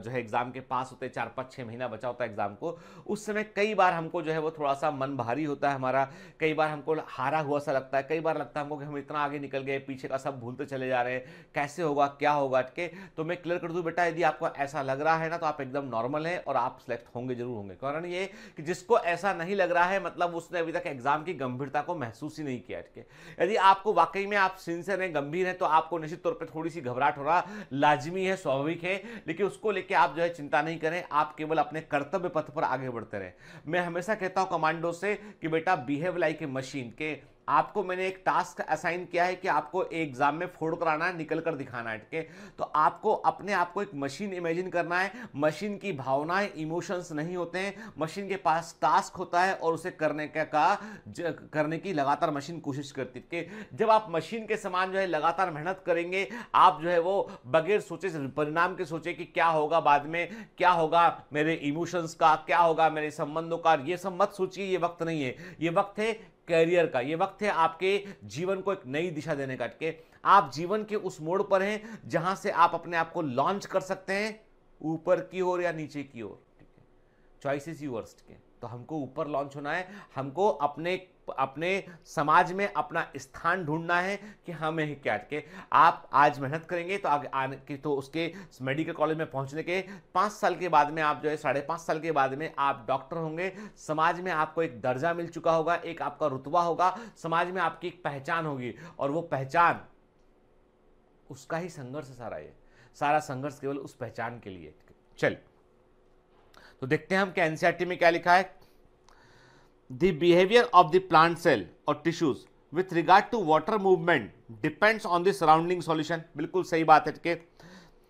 जो है एग्ज़ाम के पास होते हैं चार पाँच छः महीना बचा होता है एग्ज़ाम को उस समय कई बार हमको जो है वो थोड़ा सा मन भारी होता है हमारा कई बार हमको हारा हुआ सा लगता है कई बार लगता है हमको कि हम इतना आगे निकल गए पीछे का सब भूलते चले जा रहे हैं कैसे होगा क्या होगा अटके तो मैं क्लियर कर दूँ बेटा यदि आपको ऐसा लग रहा है ना तो आप एकदम नॉर्मल हैं और आप सिलेक्ट होंगे जरूर होंगे कारण ये कि जिसको ऐसा नहीं लग रहा है मतलब उसने अभी तक एग्ज़ाम की गंभीरता को महसूस ही नहीं किया अटके यदि आपको वाकई में आप सिंसियर हैं गंभीर हैं तो आपको निश्चित तौर पर थोड़ी सी घबराहट हो रहा लाजमी है स्वाभाविक है लेकिन उसको लेके आप जो है चिंता नहीं करें आप केवल अपने कर्तव्य पथ पर आगे बढ़ते रहें मैं हमेशा कहता हूँ कमांडो से कि बेटा बिहेव लाइक ए मशीन के आपको मैंने एक टास्क असाइन किया है कि आपको एग्जाम में फोड़ कराना है निकल कर दिखाना है ठीक है तो आपको अपने आप को एक मशीन इमेजिन करना है मशीन की भावनाएं इमोशंस नहीं होते हैं मशीन के पास टास्क होता है और उसे करने का, का ज, करने की लगातार मशीन कोशिश करती है जब आप मशीन के समान जो है लगातार मेहनत करेंगे आप जो है वो बगैर सोचे परिणाम के सोचे कि क्या होगा बाद में क्या होगा मेरे इमोशंस का क्या होगा मेरे संबंधों का ये सब मत सोचिए ये वक्त नहीं है ये वक्त है कैरियर का ये वक्त है आपके जीवन को एक नई दिशा देने का के आप जीवन के उस मोड़ पर हैं जहां से आप अपने आप को लॉन्च कर सकते हैं ऊपर की ओर या नीचे की ओर ठीक है चॉइसेस यूवर्स के तो हमको ऊपर लॉन्च होना है हमको अपने अपने समाज में अपना स्थान ढूंढना है कि हमें हाँ, क्या के आप आज मेहनत करेंगे तो आगे आने की तो उसके मेडिकल कॉलेज में पहुंचने के पाँच साल के बाद में आप जो है साढ़े पाँच साल के बाद में आप डॉक्टर होंगे समाज में आपको एक दर्जा मिल चुका होगा एक आपका रुतबा होगा समाज में आपकी एक पहचान होगी और वो पहचान उसका ही संघर्ष है सारा ये सारा संघर्ष केवल उस पहचान के लिए चल तो देखते हैं हम क्या एनसीआरटी e में क्या लिखा है The behavior of the plant cell or tissues with regard to water movement depends on the surrounding solution. बिल्कुल सही बात है ठीक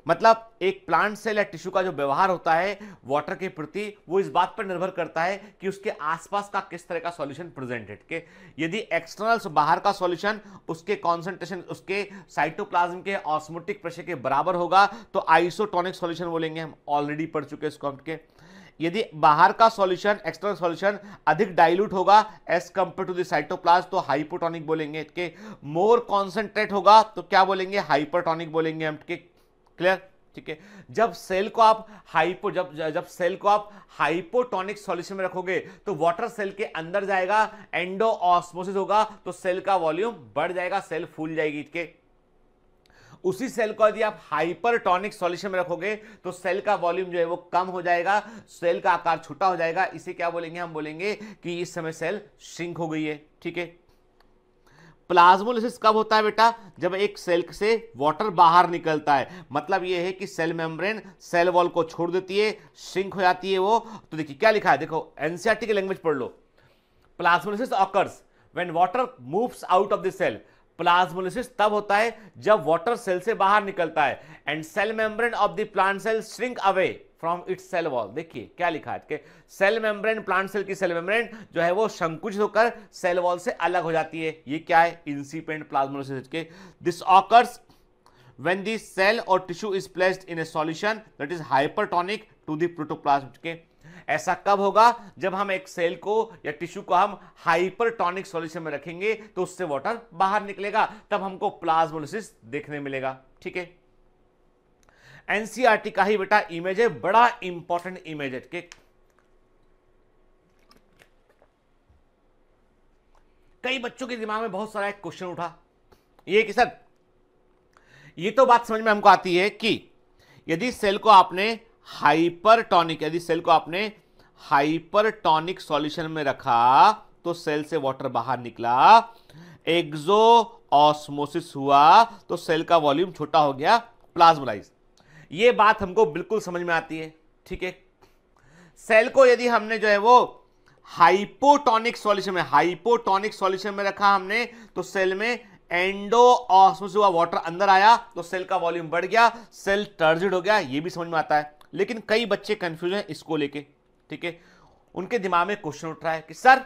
मतलब एक प्लांट सेल या टिश्यू का जो व्यवहार होता है वाटर के प्रति वो इस बात पर निर्भर करता है कि उसके आसपास का किस तरह का सॉल्यूशन प्रेजेंट है के यदि एक्सटर्नल बाहर का सॉल्यूशन उसके कॉन्सेंट्रेशन उसके साइटोप्लाज्म के ऑस्मोटिक प्रेशर के बराबर होगा तो आइसोटोनिक सॉल्यूशन बोलेंगे हम ऑलरेडी पढ़ चुके हैं इसको के यदि बाहर का सॉल्यूशन एक्सटर्नल सॉल्यूशन अधिक डाइल्यूट होगा एज कंपेयर टू साइटोप्लाज्म तो हाइपोटोनिक बोलेंगे के मोर कॉन्सेंट्रेट होगा तो क्या बोलेंगे हाइपरटोनिक बोलेंगे हम के क्लियर ठीक है जब सेल को आप हाइपो जब जब सेल को आप हाइपोटोनिक सॉल्यूशन में रखोगे तो वाटर सेल के अंदर जाएगा एंडो ऑस्मोसिस होगा तो सेल का वॉल्यूम बढ़ जाएगा सेल फूल जाएगी इसके उसी सेल को यदि आप हाइपरटॉनिक सॉल्यूशन में रखोगे तो सेल का वॉल्यूम जो है वो कम हो जाएगा सेल का आकार छोटा हो जाएगा इसे क्या बोलेंगे हम बोलेंगे कि इस समय सेल श्रिंक हो गई है ठीक है प्लाज्मोलिसिस कब होता है बेटा जब एक सेल से वाटर बाहर निकलता है मतलब यह है कि सेल मेम्ब्रेन सेल वॉल को छोड़ देती है श्रिंक हो जाती है वो तो देखिए क्या लिखा है देखो एनसीआरटी के लैंग्वेज पढ़ लो plasmolysis occurs when water moves out of the cell plasmolysis तब होता है जब वाटर सेल से बाहर निकलता है and cell membrane of the plant cell shrink away from its cell wall देखिए क्या लिखा है सेल मेम्ब्रेन प्लांट सेल की सेल मेम्ब्रेन जो है वो संकुचित होकर सेल वॉल से अलग हो जाती है ये क्या है इंसिपेंट प्लाज्मोलिसिस के this occurs when the cell or tissue is placed in a solution that is hypertonic to the protoplasm okay ऐसा कब होगा जब हम एक सेल को या टिश्यू को हम हाइपरटॉनिक सॉल्यूशन में रखेंगे तो उससे वाटर बाहर निकलेगा तब हमको प्लाज्मोलिसिस देखने मिलेगा ठीक है एनसीआरटी का ही बेटा इमेज है बड़ा इंपॉर्टेंट इमेज है ठीक कई बच्चों के दिमाग में बहुत सारा एक क्वेश्चन उठा ये कि सर ये तो बात समझ में हमको आती है कि यदि सेल को आपने हाइपरटॉनिक यदि सेल को आपने हाइपरटॉनिक सॉल्यूशन में रखा तो सेल से वाटर बाहर निकला एक्जो ऑस्मोसिस हुआ तो सेल का वॉल्यूम छोटा हो गया प्लाज्मोलाइज ये बात हमको बिल्कुल समझ में आती है ठीक है सेल को यदि हमने जो है वो हाइपोटॉनिक सॉल्यूशन में हाइपोटॉनिक सॉल्यूशन में रखा हमने तो सेल में एंडो ऑस्मोसिस हुआ वाटर अंदर आया तो सेल का वॉल्यूम बढ़ गया सेल टर्जिड हो गया ये भी समझ में आता है लेकिन कई बच्चे कंफ्यूज हैं इसको लेके ठीक है उनके दिमाग में क्वेश्चन उठ रहा है कि सर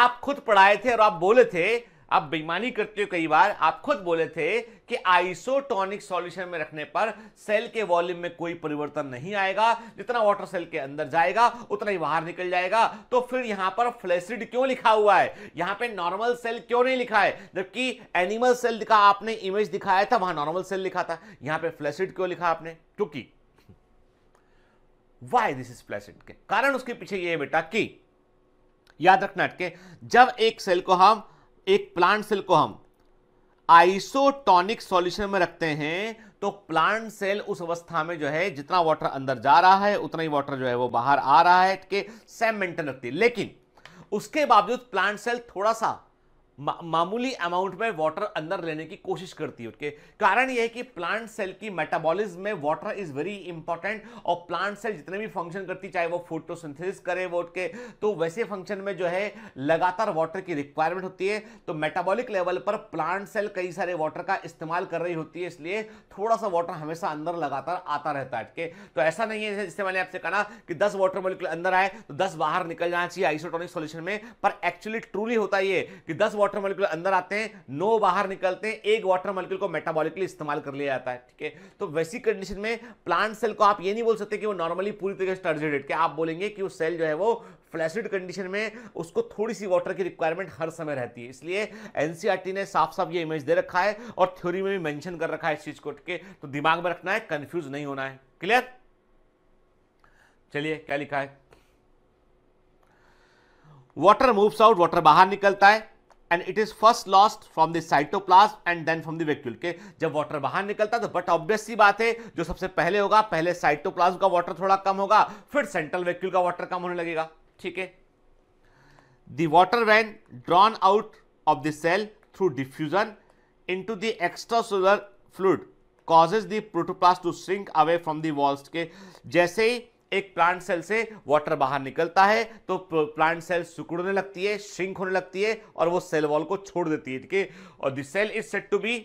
आप खुद पढ़ाए थे और आप बोले थे आप बेईमानी करते हो कई बार आप खुद बोले थे कि आइसोटॉनिक सॉल्यूशन में रखने पर सेल के वॉल्यूम में कोई परिवर्तन नहीं आएगा जितना वाटर सेल के अंदर जाएगा उतना ही बाहर निकल जाएगा तो फिर यहां पर फ्लेसिड क्यों लिखा हुआ है यहां पे नॉर्मल सेल क्यों नहीं लिखा है जबकि एनिमल सेल का आपने इमेज दिखाया था वहां नॉर्मल सेल लिखा था यहां पर फ्लेसिड क्यों लिखा आपने क्योंकि वाई दिस इज प्लेसेंट के कारण उसके पीछे ये है बेटा कि याद रखना अटके जब एक सेल को हम एक प्लांट सेल को हम आइसोटॉनिक सॉल्यूशन में रखते हैं तो प्लांट सेल उस अवस्था में जो है जितना वाटर अंदर जा रहा है उतना ही वाटर जो है वो बाहर आ रहा है के सेम मेंटेन रखती है लेकिन उसके बावजूद प्लांट सेल थोड़ा सा मा, मामूली अमाउंट में वाटर अंदर लेने की कोशिश करती है उसके कारण यह है कि प्लांट सेल की मेटाबॉलिज्म में वाटर इज वेरी इंपॉर्टेंट और प्लांट सेल जितने भी फंक्शन करती चाहे वो फोटोसिंथेसिस करे वो के तो वैसे फंक्शन में जो है लगातार वाटर की रिक्वायरमेंट होती है तो मेटाबॉलिक लेवल पर प्लांट सेल कई सारे वाटर का इस्तेमाल कर रही होती है इसलिए थोड़ा सा वाटर हमेशा अंदर लगातार आता रहता है के तो ऐसा नहीं है जिससे मैंने आपसे कहा कि दस वाटर मोलिकुल अंदर आए तो दस बाहर निकल जाना चाहिए आइसोटोनिक सोल्यूशन में पर एक्चुअली ट्रूली होता है कि दस वाटर वाटर मॉलिक्यूल अंदर आते हैं नो बाहर निकलते हैं एक वाटर मॉलिक्यूल को मेटाबॉलिकली इस्तेमाल कर लिया जाता है ठीक है तो वैसी कंडीशन में प्लांट सेल को आप ये नहीं बोल सकते कि वो नॉर्मली पूरी तरीके से टर्जेडेड के आप बोलेंगे कि वो सेल जो है वो फ्लैसिड कंडीशन में उसको थोड़ी सी वाटर की रिक्वायरमेंट हर समय रहती है इसलिए एनसीईआरटी e ने साफ साफ ये इमेज दे रखा है और थ्योरी में भी मेंशन कर रखा है इस चीज़ को ठीक है तो दिमाग में रखना है कन्फ्यूज नहीं होना है क्लियर चलिए क्या लिखा है वाटर मूव्स आउट वाटर बाहर निकलता है and it is first lost from the cytoplasm and then from the vacuole के जब वाटर बाहर निकलता तो बट ऑब्वियस बात है जो सबसे पहले होगा पहले साइटोप्लास्ट का वाटर थोड़ा कम होगा फिर सेंट्रल वेक्यूल का वाटर कम होने लगेगा ठीक है The water when drawn out of the cell through diffusion into the extracellular fluid causes the protoplast to shrink away from the walls के जैसे ही एक प्लांट सेल से वाटर बाहर निकलता है तो प्लांट सेल सुकड़ने लगती है श्रिंक होने लगती है और वो सेल वॉल को छोड़ देती है ठीक है और this cell is set to be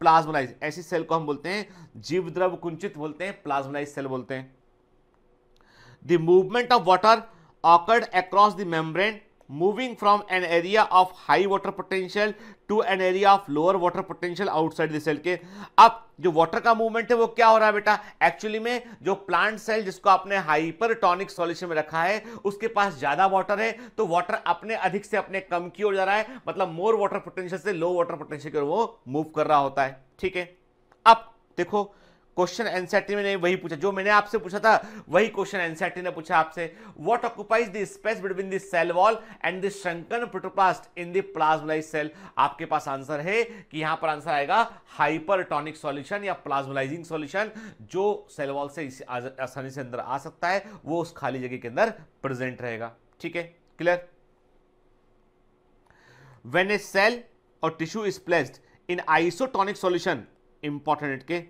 plasmolyse ऐसी सेल को हम बोलते हैं जीव द्रव कुंचित बोलते हैं प्लाज्मोलाइज सेल बोलते हैं the movement of water occurred across the membrane moving from an area of high water potential to an area of lower water potential outside the cell के अब जो water का movement है वो क्या हो रहा है बेटा actually में जो plant cell जिसको आपने hypertonic solution में रखा है उसके पास ज्यादा water है तो water अपने अधिक से अपने कम की ओर जा रहा है मतलब more water potential से low water potential की ओर वो move कर रहा होता है ठीक है अब देखो क्वेश्चन एनसीआरटी में वही पूछा जो मैंने आपसे पूछा था वही क्वेश्चन एनसीआरटी ने पूछा आपसे what occupies the space between the cell wall and the shrunken protoplast in the plasmolyse cell आपके पास आंसर है कि यहां पर आंसर आएगा हाइपरटोनिक सॉल्यूशन या प्लाज्मोलाइजिंग सॉल्यूशन जो सेल वॉल से आसानी से अंदर आ सकता है वो उस खाली जगह के अंदर प्रेजेंट रहेगा ठीक है क्लियर व्हेन ए सेल और tissue is placed in isotonic solution important के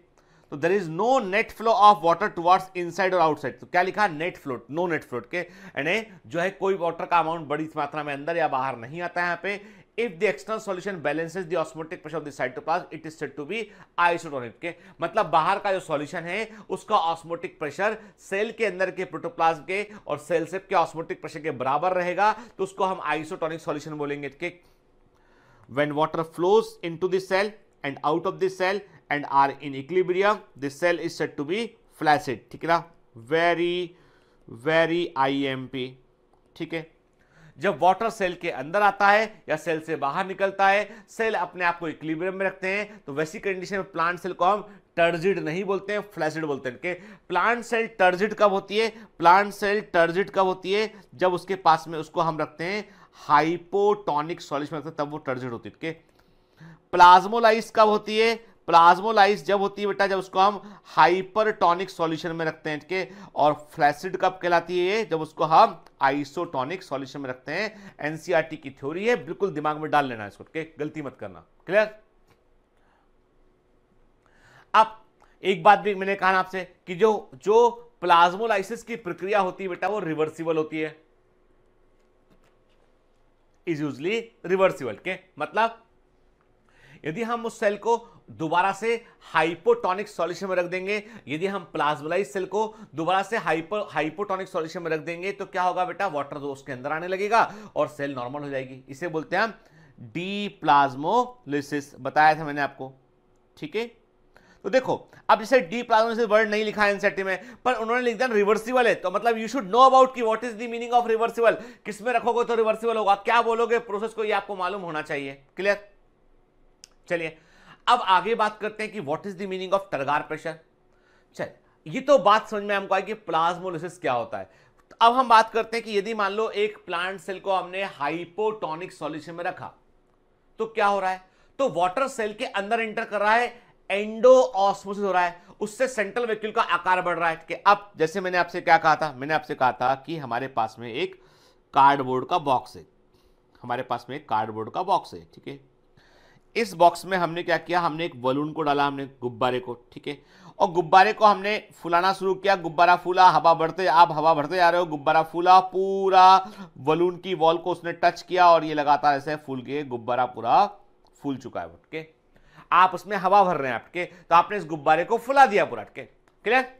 तो there is no net flow of water towards inside और आउटसाइड तो क्या लिखा net float no net float के यानी जो है कोई वाटर का अमाउंट बड़ी मात्रा में अंदर या बाहर नहीं आता है यहाँ पे if the external solution balances the osmotic pressure of the cytoplasm it is said to be isotonic के मतलब बाहर का जो सॉल्यूशन है उसका ऑस्मोटिक प्रेशर सेल के अंदर के प्रोटोप्लाज के और सेल सेप के ऑस्मोटिक प्रेशर के बराबर रहेगा तो उसको हम आइसोटोनिक सॉल्यूशन बोलेंगे के when water flows into the cell and out of the cell and are in equilibrium this cell is set to be flaccid ठीक है ना very very IMP ठीक है जब वाटर सेल के अंदर आता है या सेल से बाहर निकलता है सेल अपने आप को इक्लिब्रियम में रखते हैं तो वैसी कंडीशन में प्लांट सेल को हम टर्जिड नहीं बोलते हैं फ्लैसिड बोलते हैं कि प्लांट सेल टर्जिड कब होती है प्लांट सेल टर्जिड कब होती है जब उसके पास में उसको हम रखते हैं हाइपोटोनिक सॉल्यूशन में रखते हैं तब वो टर्जिड होती है प्लाज्मोलाइज कब होती है प्लाज्मोलाइज जब होती है बेटा जब उसको हम हाइपरटॉनिक सॉल्यूशन में रखते हैं के और फ्लैसिड कब कहलाती है जब उसको हम आइसोटॉनिक सॉल्यूशन में रखते हैं एनसीआरटी की थ्योरी है बिल्कुल दिमाग में डाल लेना इसको के गलती मत करना क्लियर अब एक बात भी मैंने कहा आपसे कि जो जो प्लाज्मोलाइसिस की प्रक्रिया होती है बेटा वो रिवर्सिबल होती है इज यूजली रिवर्सिबल के मतलब यदि हम उस सेल को दोबारा से हाइपोटोनिक सॉल्यूशन में रख देंगे यदि हम प्लाज्मलाइज सेल को दोबारा से हाइपो हाइपोटोनिक सॉल्यूशन में रख देंगे तो क्या होगा बेटा वाटर जो तो उसके अंदर आने लगेगा और सेल नॉर्मल हो जाएगी इसे बोलते हैं हम डी प्लाज्मोलिसिस बताया था मैंने आपको ठीक है तो देखो अब जैसे डी प्लाज्मोलिसिस वर्ड नहीं लिखा है एनसीईआरटी में पर उन्होंने लिख दिया रिवर्सिबल है तो मतलब यू शुड नो अबाउट कि what is the meaning of reversible किस में रखोगे तो रिवर्सिबल होगा क्या बोलोगे प्रोसेस को ये आपको मालूम होना चाहिए क्लियर चलिए अब आगे बात करते हैं कि what is the meaning of turgor pressure चल ये तो बात समझ में हमको आई कि प्लाज्मोलिसिस क्या होता है अब हम बात करते हैं कि यदि मान लो एक प्लांट सेल को हमने हाइपोटोनिक सॉल्यूशन में रखा तो क्या हो रहा है तो वाटर सेल के अंदर एंटर कर रहा है एंडो ऑस्मोसिस हो रहा है उससे सेंट्रल वेक्यूल का आकार बढ़ रहा है कि अब जैसे मैंने आपसे क्या कहा था मैंने आपसे कहा था कि हमारे पास में एक कार्डबोर्ड का बॉक्स है हमारे पास में एक कार्डबोर्ड का बॉक्स है ठीक है इस बॉक्स में हमने क्या किया हमने एक बलून को डाला हमने गुब्बारे को ठीक है और गुब्बारे को हमने फुलाना शुरू किया गुब्बारा फूला हवा बढ़ते आप हवा बढ़ते जा रहे हो गुब्बारा फूला पूरा बलून की वॉल को उसने टच किया और ये लगातार ऐसे फूल के गुब्बारा पूरा फूल चुका है ठीक है आप उसमें हवा भर रहे हैं आपके तो आपने इस गुब्बारे को फुला दिया पूरा ठीक है क्लियर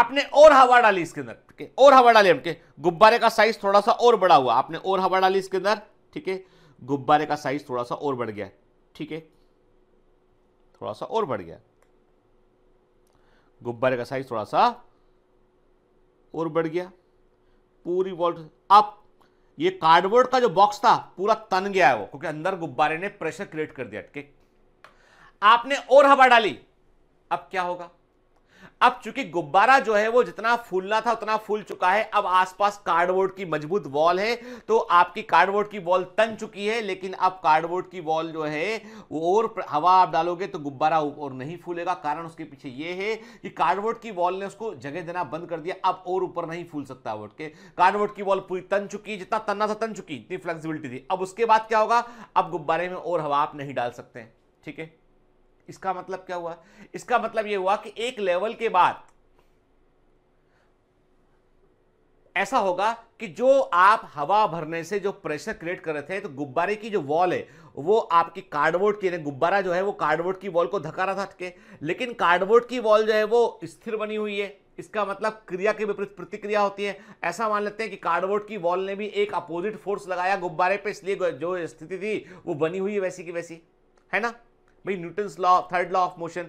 आपने और हवा डाली इसके अंदर ठीक है और हवा डाली हमके गुब्बारे का साइज थोड़ा सा और बड़ा हुआ आपने और हवा डाली इसके अंदर ठीक है गुब्बारे का साइज थोड़ा सा और बढ़ गया ठीक है थोड़ा सा और बढ़ गया गुब्बारे का साइज थोड़ा सा और बढ़ गया पूरी वॉल्ट अब ये कार्डबोर्ड का जो बॉक्स था पूरा तन गया है वो क्योंकि अंदर गुब्बारे ने प्रेशर क्रिएट कर दिया ठीक आपने और हवा डाली अब क्या होगा अब चूंकि गुब्बारा जो है वो जितना फूलना था उतना फूल चुका है अब आसपास कार्डबोर्ड की मजबूत वॉल है तो आपकी कार्डबोर्ड की वॉल तन चुकी है लेकिन अब कार्डबोर्ड की वॉल जो है वो और हवा आप डालोगे तो गुब्बारा और नहीं फूलेगा कारण उसके पीछे ये है कि कार्डबोर्ड की वॉल ने उसको जगह देना बंद कर दिया अब और ऊपर नहीं फूल सकता वोट के कार्डबोर्ड की वॉल पूरी तन चुकी जितना तनना था तन चुकी इतनी फ्लेक्सिबिलिटी थी अब उसके बाद क्या होगा अब गुब्बारे में और हवा आप नहीं डाल सकते ठीक है इसका मतलब क्या हुआ इसका मतलब यह हुआ कि एक लेवल के बाद ऐसा होगा कि जो आप हवा भरने से जो प्रेशर क्रिएट कर रहे थे तो गुब्बारे की जो वॉल है वो आपकी कार्डबोर्ड की गुब्बारा जो है वो कार्डबोर्ड की वॉल को धका रहा था के लेकिन कार्डबोर्ड की वॉल जो है वो स्थिर बनी हुई है इसका मतलब क्रिया के विपरीत प्रतिक्रिया होती है ऐसा मान लेते हैं कि कार्डबोर्ड की वॉल ने भी एक अपोजिट फोर्स लगाया गुब्बारे पर इसलिए जो स्थिति थी वो बनी हुई है वैसी की वैसी है ना भाई Newton law third law of motion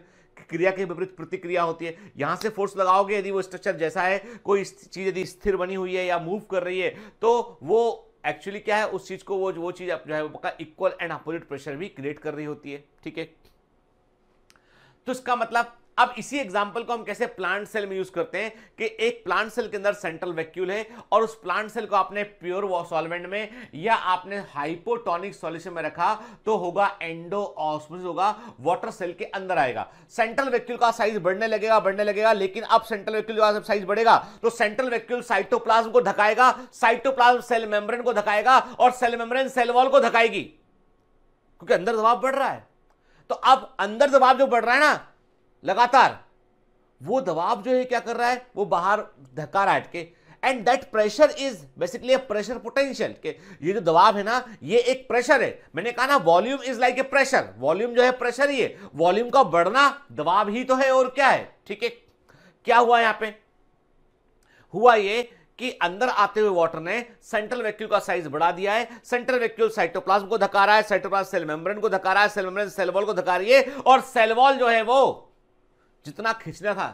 क्रिया के विपरीत प्रतिक्रिया होती है यहाँ से फोर्स लगाओगे यदि वो स्ट्रक्चर जैसा है कोई चीज़ यदि स्थिर बनी हुई है या मूव कर रही है तो वो एक्चुअली क्या है उस चीज़ को वो वो चीज़ जो है वो पक्का इक्वल एंड अपोजिट प्रेशर भी क्रिएट कर रही होती है ठीक है तो इसका मतलब अब इसी एग्जाम्पल को हम कैसे प्लांट सेल में यूज करते हैं कि एक प्लांट सेल के अंदर सेंट्रल वैक्यूल है और उस प्लांट सेल को आपने प्योर सॉल्वेंट में या आपने हाइपोटोनिक सॉल्यूशन में रखा तो होगा एंडो ऑस्मोसिस होगा वाटर सेल के अंदर आएगा सेंट्रल वैक्यूल का साइज बढ़ने लगेगा बढ़ने लगेगा लेकिन अब सेंट्रल वैक्यूल का साइज बढ़ेगा तो सेंट्रल वैक्यूल साइटोप्लाज्म को धकाएगा साइटोप्लाज्म सेल मेम्ब्रेन को धकाएगा और सेल मेम्ब्रेन सेल वॉल को धकाएगी क्योंकि अंदर दबाव बढ़ रहा है तो अब अंदर दबाव जो बढ़ रहा है ना लगातार वो दबाव जो है क्या कर रहा है वो बाहर धक्का रहा के and that pressure is basically pressure potential के ये जो दबाव है ना ये एक प्रेशर है मैंने कहा ना volume is like a pressure volume जो है प्रेशर ही है वॉल्यूम का बढ़ना दबाव ही तो है और क्या है ठीक है क्या हुआ यहां पे हुआ ये कि अंदर आते हुए वाटर ने सेंट्रल वैक्यूल का साइज बढ़ा दिया है सेंट्रल वैक्यूल साइटोप्लाज्म को धका रहा है साइटोप्लाज्म सेल मेम्ब्रेन को धका रहा है सेल मेम्ब्रेन सेल वॉल को धका रही है और सेल वॉल जो है वो जितना खींचना था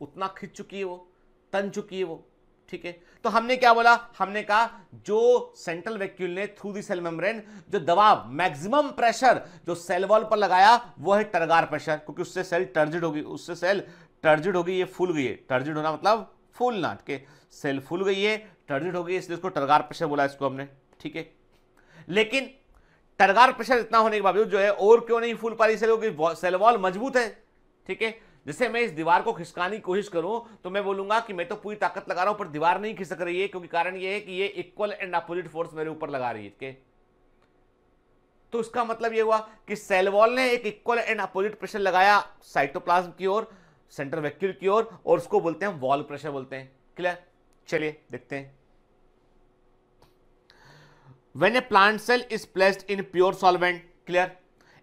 उतना खींच चुकी है वो तन चुकी है वो ठीक है तो हमने क्या बोला हमने कहा जो सेंट्रल वैक्यूल ने थ्रू दी सेल मेम्ब्रेन जो दबाव मैक्सिमम प्रेशर जो सेल वॉल पर लगाया वो है टर्गार प्रेशर क्योंकि उससे सेल टर्जिड होगी उससे सेल टर्जिड होगी ये फूल गई है टर्जिड होना मतलब ना ठीक है सेल फूल गई है टर्जिड हो गई इसलिए इसको टर्गार प्रेशर बोला इसको हमने ठीक है लेकिन टर्गार प्रेशर इतना होने के बावजूद जो है और क्यों नहीं फूल पा रही सेल क्योंकि सेल वॉल मजबूत है ठीक है जैसे मैं इस दीवार को खिसकाने की कोशिश करूं तो मैं बोलूंगा कि मैं तो पूरी ताकत लगा रहा हूं पर दीवार नहीं खिसक रही है क्योंकि कारण यह है कि ये इक्वल एंड अपोजिट फोर्स मेरे ऊपर लगा रही है तो इसका मतलब यह हुआ कि सेलवॉल ने एक इक्वल एंड अपोजिट प्रेशर लगाया साइटोप्लाज्म की ओर सेंटर वैक्यूल की ओर और, और उसको बोलते हैं वॉल प्रेशर बोलते हैं क्लियर चलिए देखते हैं when a plant cell is placed in pure solvent clear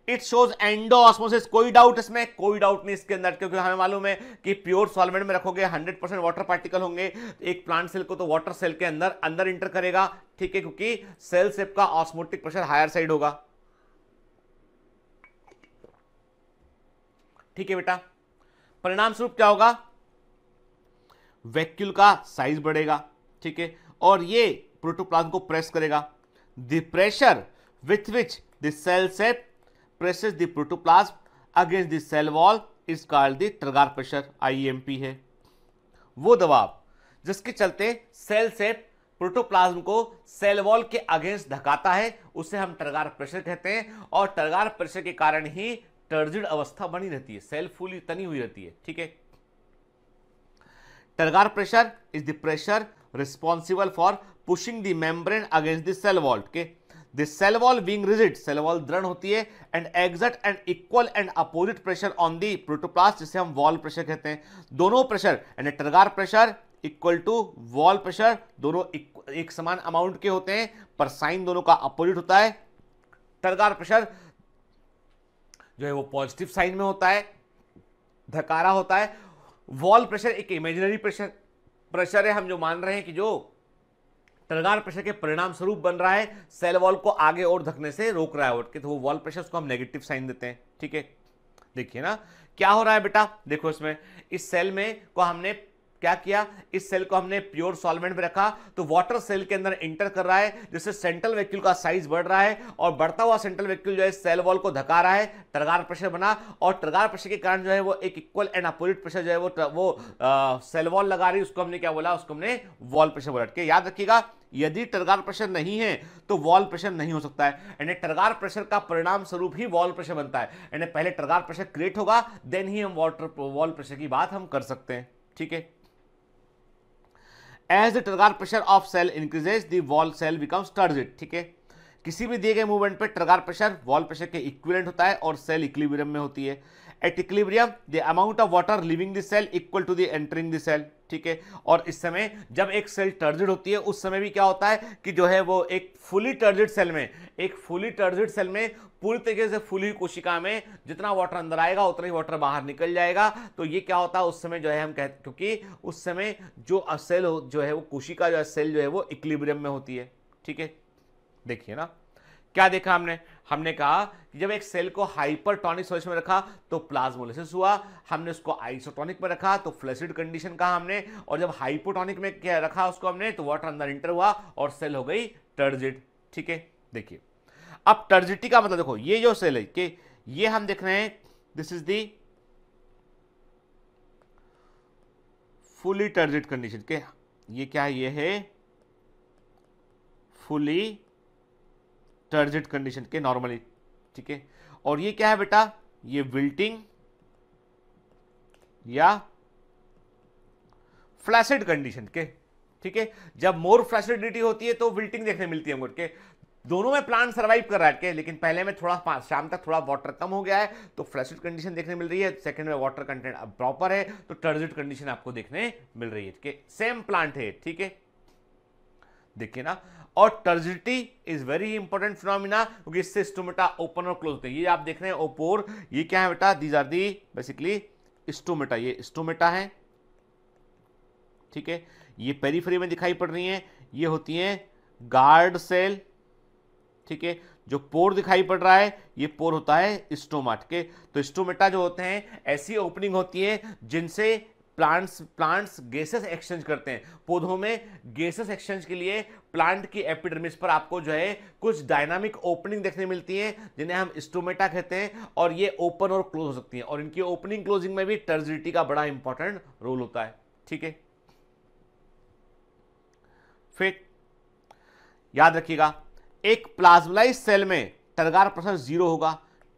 it shows endo osmosis कोई डाउट इसमें कोई डाउट नहीं इसके अंदर क्योंकि हमें मालूम है कि प्योर सॉल्वेंट में रखोगे 100 परसेंट वाटर पार्टिकल होंगे एक प्लांट सेल को तो वाटर सेल के अंदर अंदर इंटर करेगा ठीक है क्योंकि सेल सेप का ऑस्मोटिक प्रेशर हायर साइड होगा ठीक है बेटा परिणाम स्वरूप क्या होगा वैक्यूल का साइज बढ़ेगा ठीक है और ये प्रोटोप्लाज्म को प्रेस करेगा the pressure with which the cell sap presses the protoplast against the cell wall is called the turgor pressure IEMP है वो दबाव जिसके चलते सेल से प्रोटोप्लाज्म को सेल वॉल के अगेंस्ट धकाता है उसे हम टर्गार प्रेशर कहते हैं और टर्गार प्रेशर के कारण ही टर्जिड अवस्था बनी रहती है सेल फूली तनी हुई रहती है ठीक है turgor pressure is the pressure responsible for pushing the membrane against the cell wall के cell wall being rigid cell wall दृढ़ होती है and exert an equal and opposite pressure on the protoplast जिसे हम वॉल प्रेशर कहते हैं दोनों pressure and turgor pressure equal to wall pressure दोनों एक समान अमाउंट के होते हैं पर साइन दोनों का अपोजिट होता है टर्गार प्रेशर जो है वो पॉजिटिव साइन में होता है धकारा होता है वॉल प्रेशर एक इमेजिनरी प्रेशर प्रेशर है हम जो मान रहे हैं कि जो टलगार प्रेशर के परिणाम स्वरूप बन रहा है सेल वॉल को आगे और धकने से रोक रहा है उठ तो वो वॉल प्रेशर उसको हम नेगेटिव साइन देते हैं ठीक है देखिए ना क्या हो रहा है बेटा देखो इसमें इस सेल में को हमने क्या किया इस सेल को हमने प्योर सॉल्वेंट में रखा तो वाटर सेल के अंदर एंटर कर रहा है जिससे सेंट्रल वेक्यूल का साइज बढ़ रहा है और बढ़ता हुआ सेंट्रल वेक्यूल जो है सेल वॉल को धका रहा है टर्गार प्रेशर बना और टर्गार प्रेशर के कारण जो है वो एक इक्वल एंड अपोजिट प्रेशर जो है वो वो सेल वॉल लगा रही उसको हमने क्या बोला उसको हमने वॉल प्रेशर बोला ठीक याद रखिएगा यदि टरगार प्रेशर नहीं है तो वॉल प्रेशर नहीं हो सकता है यानी टरगार प्रेशर का परिणाम स्वरूप ही वॉल प्रेशर बनता है यानी पहले टरगार प्रेशर क्रिएट होगा देन ही हम वाटर वॉल प्रेशर की बात हम कर सकते हैं ठीक है as the turgor pressure of cell increases the wall cell becomes turgid ठीक है किसी भी दिए गए मूवमेंट पे ट्रगार प्रेशर वॉल प्रेशर के इक्विलेंट होता है और सेल इक्लिब्रियम में होती है at equilibrium the amount of water leaving the cell equal to the entering the cell ठीक है और इस समय जब एक सेल टर्जिड होती है उस समय भी क्या होता है कि जो है वो एक फुली टर्जिड सेल में एक फुली टर्जिड सेल में पूरी तरीके से फुली कोशिका में जितना वाटर अंदर आएगा उतना ही वाटर बाहर निकल जाएगा तो ये क्या होता है उस समय जो है हम कहते क्योंकि उस समय जो सेल जो है वो कोशिका जो है सेल जो है वो इक्लिब्रियम में होती है ठीक है देखिए ना क्या देखा हमने हमने कहा कि जब एक सेल को हाइपरटोनिक सॉल्यूशन में रखा तो प्लाज्मोलिसिस हुआ हमने उसको आइसोटोनिक में रखा तो फ्लैसिड कंडीशन कहा हमने और जब हाइपोटोनिक में क्या रखा उसको हमने तो वाटर अंदर इंटर हुआ और सेल हो गई टर्जिड ठीक है देखिए अब टर्जिटी का मतलब देखो ये जो सेल है कि ये हम देख रहे हैं this is the fully turgid condition के ये क्या ये है फुली टर्जिट कंडीशन के नॉर्मली ठीक है और ये क्या है बेटा ये विल्टिंग या फ्लैसिड कंडीशन के ठीक है जब मोर फ्लैसिडिटी होती है तो विल्टिंग देखने मिलती है अंगूर के दोनों में प्लांट सर्वाइव कर रहा है लेकिन पहले में थोड़ा शाम तक थोड़ा वाटर कम हो गया है तो फ्लैशिड कंडीशन देखने मिल रही है सेकंड में वाटर कंटेंट अब प्रॉपर है तो टर्जिड कंडीशन आपको देखने मिल रही है सेम प्लांट है ठीक है देखिए ना और turgidity is very important phenomena क्योंकि इससे स्टोमेटा ओपन और क्लोज होते हैं ये आप देख रहे हैं ओपोर ये क्या है बेटा these are the basically stomata ये स्टोमेटा है ठीक है ये पेरीफरी में दिखाई पड़ रही है ये होती है गार्ड सेल ठीक है जो पोर दिखाई पड़ रहा है ये पोर होता है स्टोमा के तो स्टोमेटा जो होते हैं ऐसी ओपनिंग होती है जिनसे प्लांट्स प्लांट्स गैसेस एक्सचेंज करते हैं पौधों में गैसेस एक्सचेंज के लिए प्लांट की एपिडर्मिस पर आपको जो है कुछ डायनामिक ओपनिंग देखने मिलती है जिन्हें हम स्टोमेटा कहते हैं और ये ओपन और क्लोज हो सकती हैं और इनकी ओपनिंग क्लोजिंग में भी टर्जिटी का बड़ा इंपॉर्टेंट रोल होता है ठीक है फिर याद रखिएगा एक प्लाज्मलाइज सेल में टर्गार प्रेशर जीरो होगा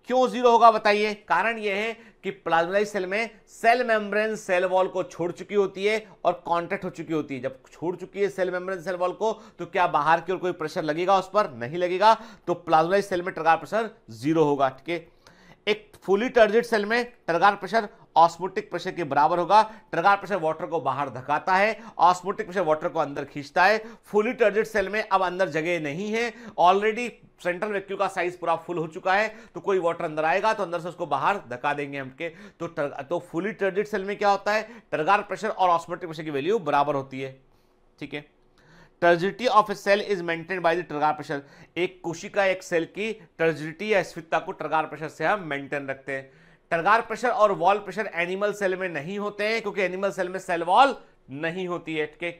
क्यों जीरो होगा बताइए कारण यह है कि प्लाज्मलाइज सेल में सेल मेम्ब्रेन सेल वॉल को छोड़ चुकी होती है और कांटेक्ट हो चुकी होती है जब छोड़ चुकी है सेल मेम्ब्रेन सेल वॉल को तो क्या बाहर की ओर कोई प्रेशर लगेगा उस पर नहीं लगेगा तो प्लाज्मलाइज सेल में टर्गार प्रेशर जीरो होगा ठीक है एक फुली टर्जिड सेल में टर्गार प्रेशर ऑस्मोटिक प्रेशर के बराबर होगा ट्रगार प्रेशर वाटर को बाहर धकाता है ऑस्मोटिक प्रेशर वाटर को अंदर खींचता है फुली टर्जेड सेल में अब अंदर जगह नहीं है ऑलरेडी सेंट्रल वैक्यू का साइज पूरा फुल हो चुका है तो कोई वाटर अंदर आएगा तो अंदर से उसको बाहर धका देंगे हमके तो तर, तो फुली टर्जेड सेल में क्या होता है टर्गार प्रेशर और ऑस्मोटिक प्रेशर की वैल्यू बराबर होती है ठीक है turgidity of a cell is maintain by the turgor pressure एक कोशिका एक सेल की टर्जिटी या स्फिकता को ट्रगार प्रेशर से हम मेंटेन रखते हैं टरगार प्रेशर और वॉल प्रेशर एनिमल सेल में नहीं होते हैं क्योंकि एनिमल सेल में सेल वॉल नहीं होती है ठीक है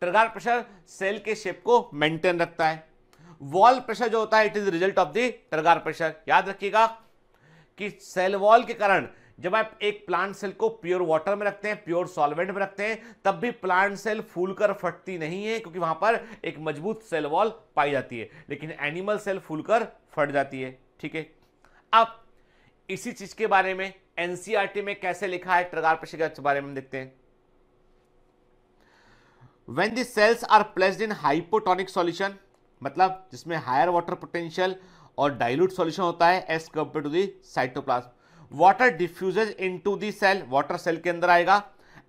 टरगार प्रेशर सेल के शेप को मेंटेन रखता है वॉल प्रेशर जो होता है it is result of the turgor pressure याद रखिएगा कि सेल वॉल के कारण जब आप एक प्लांट सेल को प्योर वाटर में रखते हैं प्योर सॉल्वेंट में रखते हैं तब भी प्लांट सेल फूलकर फटती नहीं है क्योंकि वहां पर एक मजबूत सेल वॉल पाई जाती है लेकिन एनिमल सेल फूलकर फट जाती है ठीक है अब इसी चीज के बारे में एनसीआरटी e में कैसे लिखा है ट्रगार प्रशिक्षण के बारे में देखते हैं when the cells are placed in hypotonic solution मतलब जिसमें हायर वाटर पोटेंशियल और डाइल्यूट सॉल्यूशन होता है as compare to the water diffuses to the cell water cell के अंदर आएगा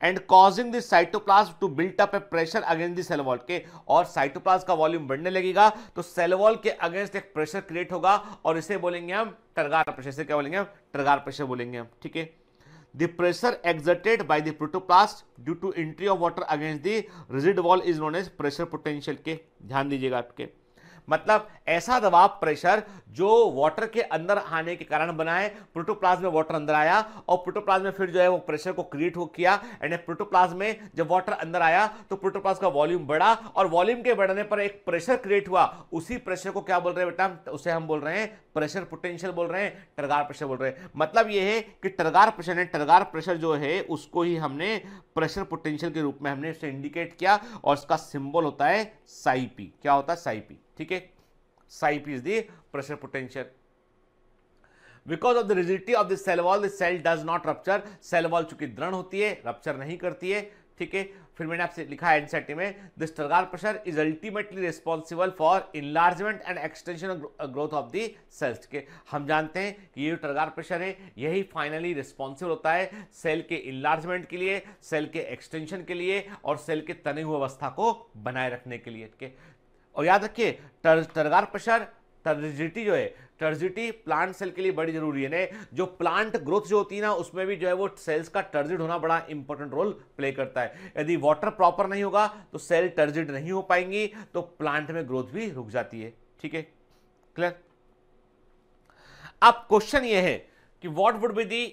and causing this cytoplast to built up a pressure against the cell wall के और साइटोप्लास्ट का वॉल्यूम बढ़ने लगेगा तो सेल वॉल के अगेंस्ट एक प्रेशर क्रिएट होगा और इसे बोलेंगे हम टर्गार प्रेशर से क्या बोलेंगे हम ट्रगार प्रेशर बोलेंगे हम ठीक है the pressure exerted by the protoplast due to entry of water against the rigid wall is known as pressure potential के ध्यान दीजिएगा आपके मतलब ऐसा दबाव प्रेशर जो वाटर के अंदर आने के कारण बनाए प्रोटोप्लाज में वाटर अंदर आया और प्रोटोप्लाज में फिर जो है वो प्रेशर को क्रिएट हो किया एंड प्रोटोप्लाज्म में जब वाटर अंदर आया तो प्रोटोप्लाज का वॉल्यूम बढ़ा और वॉल्यूम के बढ़ने पर एक प्रेशर क्रिएट हुआ उसी प्रेशर को क्या बोल रहे हैं बेटा उसे हम बोल रहे हैं प्रेशर पोटेंशियल बोल रहे हैं टरगार प्रेशर बोल रहे हैं मतलब ये है कि टरगार प्रेशर है टरगार प्रेशर जो है उसको ही हमने प्रेशर पोटेंशियल के रूप में हमने इसे इंडिकेट किया और इसका सिंबल होता है साईपी क्या होता है साईपी ठीक है psi p is is pressure potential because of the rigidity of the cell wall the cell does not rupture cell wall चूंकि दृढ़ होती है रप्चर नहीं करती है ठीक है फिर मैंने आपसे लिखा है एनसेटी में the turgor pressure is ultimately responsible for enlargement and extension growth of the cells के हम जानते हैं कि ये स्टर्गार प्रेशर है यही फाइनली रिस्पॉन्सिबल होता है सेल के इनलार्जमेंट के लिए सेल के एक्सटेंशन के लिए और सेल के तने हुए अवस्था को बनाए रखने के लिए ठीक है और याद रखिए टर, प्रेशर टर्जिटी जो है टर्जिटी प्लांट सेल के लिए बड़ी जरूरी है ने जो प्लांट ग्रोथ जो होती है ना उसमें भी जो है वो सेल्स का टर्जिट होना बड़ा इंपॉर्टेंट रोल प्ले करता है यदि वाटर प्रॉपर नहीं होगा तो सेल टर्जिट नहीं हो पाएंगी तो प्लांट में ग्रोथ भी रुक जाती है ठीक है क्लियर अब क्वेश्चन ये है कि what would be the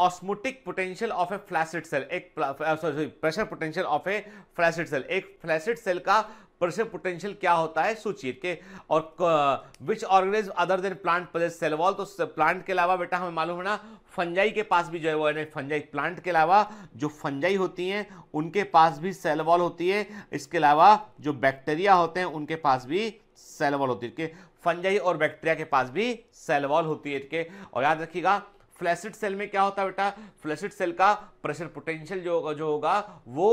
osmotic potential of a flaccid cell एक sorry pressure potential of a flaccid cell एक फ्लैसिड सेल का प्रेशर पोटेंशियल क्या होता है सोचिए के और which organism other than plant possess cell wall तो प्लांट के अलावा बेटा हमें मालूम है ना फंजाई के पास भी जो है वो यानी फंजाई प्लांट के अलावा जो फंजाई होती हैं उनके पास भी सेलवॉल होती है इसके अलावा जो बैक्टीरिया होते हैं उनके पास भी सेलवॉल होती है फंजाई और बैक्टीरिया के पास भी सेलवॉल होती है के और याद रखिएगा फ्लैसिड सेल में क्या होता है बेटा फ्लैसिड सेल का प्रेशर पोटेंशियल जो जो होगा वो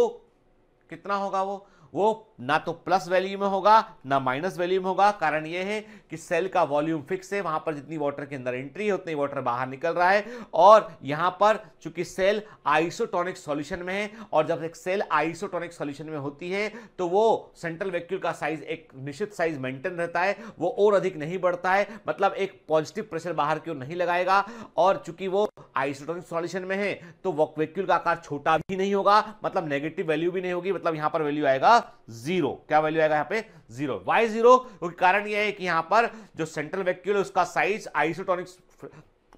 कितना होगा वो वो ना तो प्लस वैल्यू में होगा ना माइनस वैल्यू में होगा कारण ये है कि सेल का वॉल्यूम फिक्स है वहां पर जितनी वाटर के अंदर एंट्री है उतनी वाटर बाहर निकल रहा है और यहां पर चूंकि सेल आइसोटोनिक सॉल्यूशन में है और जब एक सेल आइसोटोनिक सॉल्यूशन में होती है तो वो सेंट्रल वैक्यूल का साइज एक निश्चित साइज मेंटेन रहता है वो और अधिक नहीं बढ़ता है मतलब एक पॉजिटिव प्रेशर बाहर की ओर नहीं लगाएगा और चूंकि वो आइसोटोनिक सॉल्यूशन में है तो वैक्यूल का आकार छोटा भी नहीं होगा मतलब नेगेटिव वैल्यू भी नहीं होगी मतलब यहां पर वैल्यू आएगा जीरो क्या वैल्यू आएगा यहाँ पे जीरो वाई जीरो क्योंकि कारण यह है कि यहां पर जो सेंट्रल वेक्यूल है उसका साइज आइसोटोनिक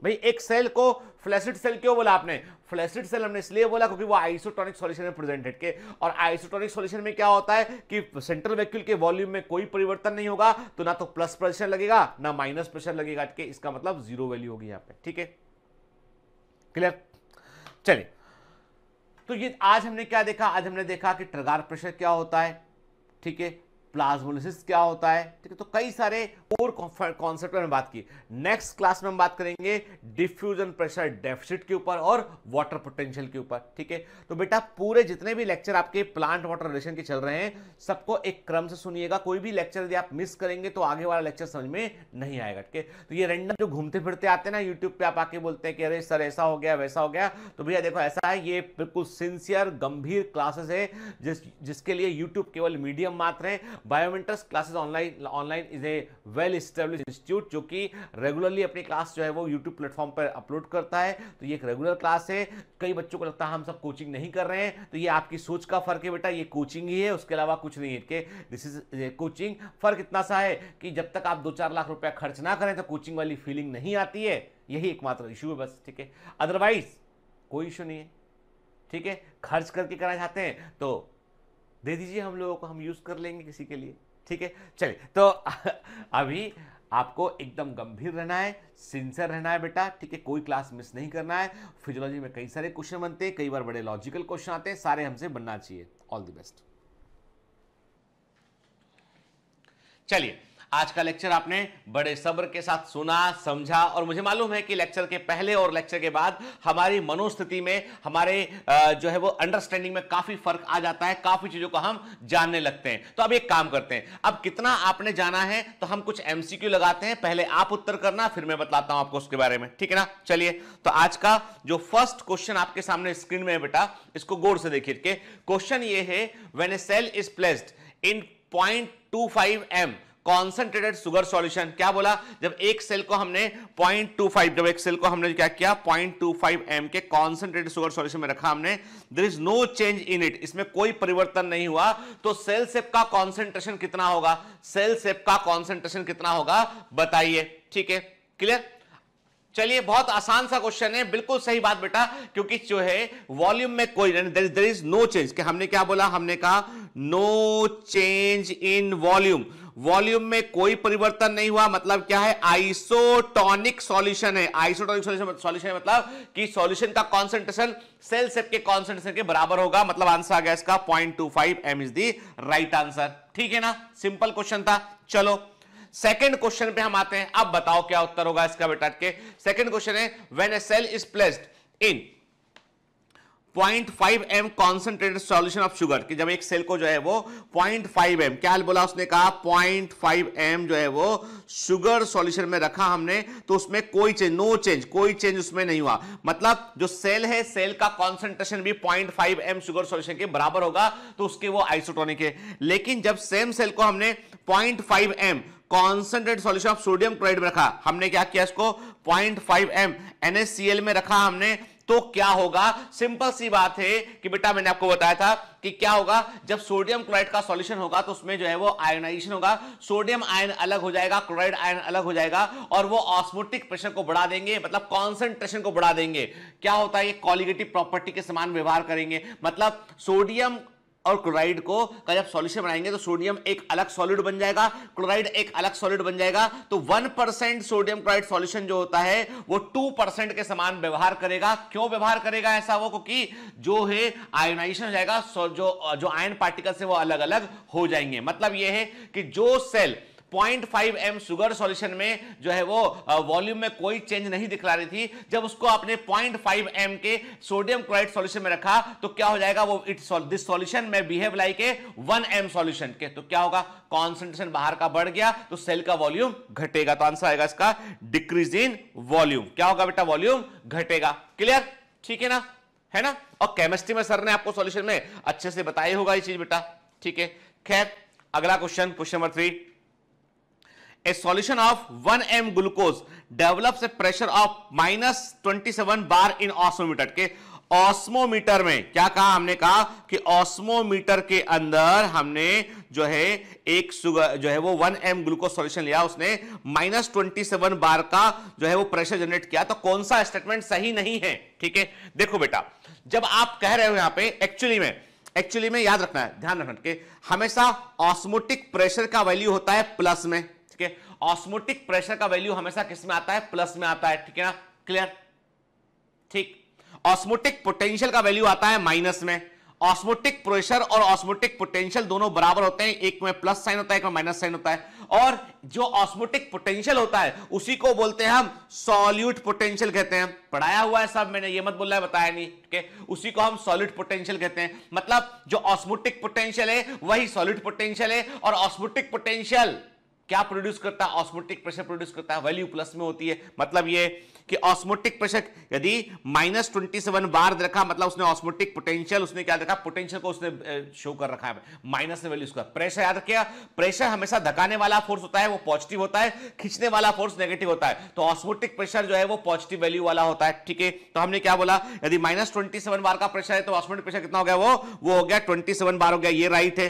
भाई एक सेल को फ्लैसिड सेल क्यों बोला आपने फ्लैसिड सेल हमने इसलिए बोला क्योंकि वो आइसोटोनिक सॉल्यूशन में प्रेजेंटेड के और आइसोटोनिक सॉल्यूशन में क्या होता है कि सेंट्रल वैक्यूल के वॉल्यूम में कोई परिवर्तन नहीं होगा तो ना तो प्लस प्रेशर लगेगा ना माइनस प्रेशर लगेगा इसका मतलब जीरो वैल्यू होगी यहां पर ठीक है क्लियर चलिए तो ये आज हमने क्या देखा आज हमने देखा कि ट्रगार प्रेशर क्या होता है ठीक है प्लाज्मोलिसिस क्या होता है ठीक है तो कई सारे और कॉन्सेप्ट में बात की नेक्स्ट क्लास में हम बात करेंगे डिफ्यूजन प्रेशर डेफिसिट के ऊपर और वाटर पोटेंशियल के ऊपर ठीक है तो बेटा पूरे जितने भी लेक्चर आपके प्लांट वाटर रिलेशन के चल रहे हैं सबको एक क्रम से सुनिएगा कोई भी लेक्चर यदि आप मिस करेंगे तो आगे वाला लेक्चर समझ में नहीं आएगा ठीक है तो ये रेंडम जो घूमते फिरते आते हैं ना यूट्यूब पर आप आके बोलते हैं कि अरे सर ऐसा हो गया वैसा हो गया तो भैया देखो ऐसा है ये बिल्कुल सिंसियर गंभीर क्लासेस है जिस जिसके लिए यूट्यूब केवल मीडियम मात्र है Biometrics classes online online is a well establish institute जो कि रेगुलरली अपनी क्लास जो है वो यूट्यूब प्लेटफॉर्म पर अपलोड करता है तो ये एक रेगुलर क्लास है कई बच्चों को लगता है हम सब कोचिंग नहीं कर रहे हैं तो ये आपकी सोच का फर्क है बेटा ये कोचिंग ही है उसके अलावा कुछ नहीं है कि दिस इज कोचिंग फर्क इतना सा है कि जब तक आप दो चार लाख रुपया खर्च ना करें तो कोचिंग वाली फीलिंग नहीं आती है यही एकमात्र इशू है बस ठीक है अदरवाइज कोई इशू नहीं है ठीक है खर्च करके करना चाहते हैं तो दे दीजिए हम लोगों को हम यूज़ कर लेंगे किसी के लिए ठीक है चलिए तो अभी आपको एकदम गंभीर रहना है सिंसियर रहना है बेटा ठीक है कोई क्लास मिस नहीं करना है फिजियोलॉजी में कई सारे क्वेश्चन बनते हैं कई बार बड़े लॉजिकल क्वेश्चन आते हैं सारे हमसे बनना चाहिए ऑल द बेस्ट चलिए आज का लेक्चर आपने बड़े सब्र के साथ सुना समझा और मुझे मालूम है कि लेक्चर के पहले और लेक्चर के बाद हमारी मनोस्थिति में हमारे जो है वो अंडरस्टैंडिंग में काफ़ी फर्क आ जाता है काफ़ी चीज़ों को हम जानने लगते हैं तो अब एक काम करते हैं अब कितना आपने जाना है तो हम कुछ एमसीक्यू लगाते हैं पहले आप उत्तर करना फिर मैं बताता हूं आपको उसके बारे में ठीक है ना चलिए तो आज का जो फर्स्ट क्वेश्चन आपके सामने स्क्रीन में है बेटा इसको गौर से देखिए क्वेश्चन ये है when a cell is placed in point two five M concentrated sugar solution क्या बोला जब एक सेल को हमने 0.25 जब एक सेल को हमने क्या किया 0.25 एम के कॉन्सेंट्रेटेड सुगर सॉल्यूशन में रखा हमने there is no change in it इसमें कोई परिवर्तन नहीं हुआ तो सेल सेप का कॉन्सेंट्रेशन कितना होगा सेल सेप का कॉन्सेंट्रेशन कितना होगा बताइए ठीक है क्लियर चलिए बहुत आसान सा क्वेश्चन है बिल्कुल सही बात बेटा क्योंकि जो है वॉल्यूम में कोई देर इज नो चेंज कि हमने क्या बोला हमने कहा no change in volume volume में कोई परिवर्तन नहीं हुआ मतलब क्या है आइसोटॉनिक सॉल्यूशन है आइसोटॉनिक सॉल्यूशन सॉल्यूशन मतलब कि सॉल्यूशन का कॉन्सेंट्रेशन सेल सेप के कॉन्सेंट्रेशन के बराबर होगा मतलब आंसर आ गया इसका point two five M is the right answer ठीक है ना सिंपल क्वेश्चन था चलो सेकेंड क्वेश्चन पे हम आते हैं अब बताओ क्या उत्तर होगा इसका बेटा के सेकेंड क्वेश्चन है when a cell is placed in point five M concentrated solution of sugar कि जब एक सेल को जो है वो पॉइंट फाइव एम क्या बोला उसने कहा पॉइंट फाइव एम जो है वो शुगर सोल्यूशन में रखा हमने तो उसमें कोई चेंज नो चेंज कोई चेंज उसमें नहीं हुआ मतलब जो सेल है सेल का कॉन्सेंट्रेशन भी point five M sugar solution के बराबर होगा तो उसके वो आइसोटोनिक है लेकिन जब सेम सेल को हमने point five M concentrate solution of sodium chloride में रखा हमने क्या किया इसको पॉइंट फाइव एम एनएससीएल में रखा हमने तो क्या होगा सिंपल सी बात है कि बेटा मैंने आपको बताया था कि क्या होगा जब सोडियम क्लोराइड का सॉल्यूशन होगा तो उसमें जो है वो आयोनाइजेशन होगा सोडियम आयन अलग हो जाएगा क्लोराइड आयन अलग हो जाएगा और वो ऑस्मोटिक प्रेशर को बढ़ा देंगे मतलब कॉन्सेंट्रेशन को बढ़ा देंगे क्या होता है ये कॉलिगेटिव प्रॉपर्टी के समान व्यवहार करेंगे मतलब सोडियम और क्लोराइड को का जब सॉल्यूशन बनाएंगे तो सोडियम एक अलग सॉलिड बन जाएगा क्लोराइड एक अलग सॉलिड बन जाएगा तो one percent sodium chloride solution जो होता है वो टू परसेंट के समान व्यवहार करेगा क्यों व्यवहार करेगा ऐसा वो क्योंकि जो है आयोनाइजेशन हो जाएगा जो जो आयन पार्टिकल से वो अलग अलग हो जाएंगे मतलब ये है कि जो cell point five M sugar solution में जो है वो वॉल्यूम में कोई चेंज नहीं दिखला रही थी जब उसको आपने पॉइंट फाइव एम के सोडियम क्लोराइड सॉल्यूशन में रखा तो क्या हो जाएगा वो इट दिस सॉल्यूशन में behave like a one M solution के तो क्या होगा कॉन्सेंट्रेशन बाहर का बढ़ गया तो सेल का वॉल्यूम घटेगा तो आंसर आएगा इसका डिक्रीज इन वॉल्यूम क्या होगा बेटा वॉल्यूम घटेगा क्लियर ठीक है ना है ना और केमिस्ट्री में सर ने आपको सॉल्यूशन में अच्छे से बताया होगा ये चीज बेटा ठीक है खैर अगला question question number three a of of M glucose develops pressure of minus twenty seven bar in osmometer के ऑस्मोमीटर में क्या कहा हमने कहा कि ऑस्मोमीटर के अंदर हमने जो है एक सुगर जो है वो 1 एम ग्लूकोज सॉल्यूशन लिया उसने माइनस ट्वेंटी सेवन बार का जो है वो प्रेशर जनरेट किया तो कौन सा स्टेटमेंट सही नहीं है ठीक है देखो बेटा जब आप कह रहे हो यहां पे एक्चुअली में एक्चुअली में याद रखना है ध्यान रखना हमेशा ऑस्मोटिक प्रेशर का वैल्यू होता है प्लस में ठीक है ऑस्मोटिक प्रेशर का वैल्यू हमेशा किस में आता है प्लस में आता है ठीक है ना क्लियर ठीक ऑस्मोटिक पोटेंशियल का वैल्यू आता है माइनस में ऑस्मोटिक प्रेशर और ऑस्मोटिक पोटेंशियल दोनों बराबर होते हैं एक में प्लस साइन होता है एक में माइनस साइन होता है और जो ऑस्मोटिक पोटेंशियल होता है उसी को बोलते हैं हम सॉल्यूट पोटेंशियल कहते हैं पढ़ाया हुआ है सब मैंने ये मत बोला है बताया नहीं ठीक है उसी को हम सॉल्यूट पोटेंशियल कहते हैं मतलब जो ऑस्मोटिक पोटेंशियल है वही सॉल्यूट पोटेंशियल है और ऑस्मोटिक पोटेंशियल क्या प्रोड्यूस करता है ऑस्मोटिक प्रेशर प्रोड्यूस करता है वैल्यू प्लस में होती है मतलब ये कि ऑस्मोटिक प्रेशर यदि माइनस ट्वेंटी सेवन बार रखा मतलब उसने ऑस्मोटिक पोटेंशियल उसने क्या रखा पोटेंशियल को उसने शो कर रखा है माइनस में वैल्यू उसका प्रेशर याद रखिए प्रेशर हमेशा धकाने वाला फोर्स होता है वो पॉजिटिव होता है खींचने वाला फोर्स नेगेटिव होता है तो ऑस्मोटिक प्रेशर जो है वो पॉजिटिव वैल्यू वाला होता है ठीक है तो हमने क्या बोला यदि माइनस बार का प्रेशर है तो ऑस्मोटिक प्रेशर कितना हो गया वो वो हो गया ट्वेंटी बार हो गया ये राइट है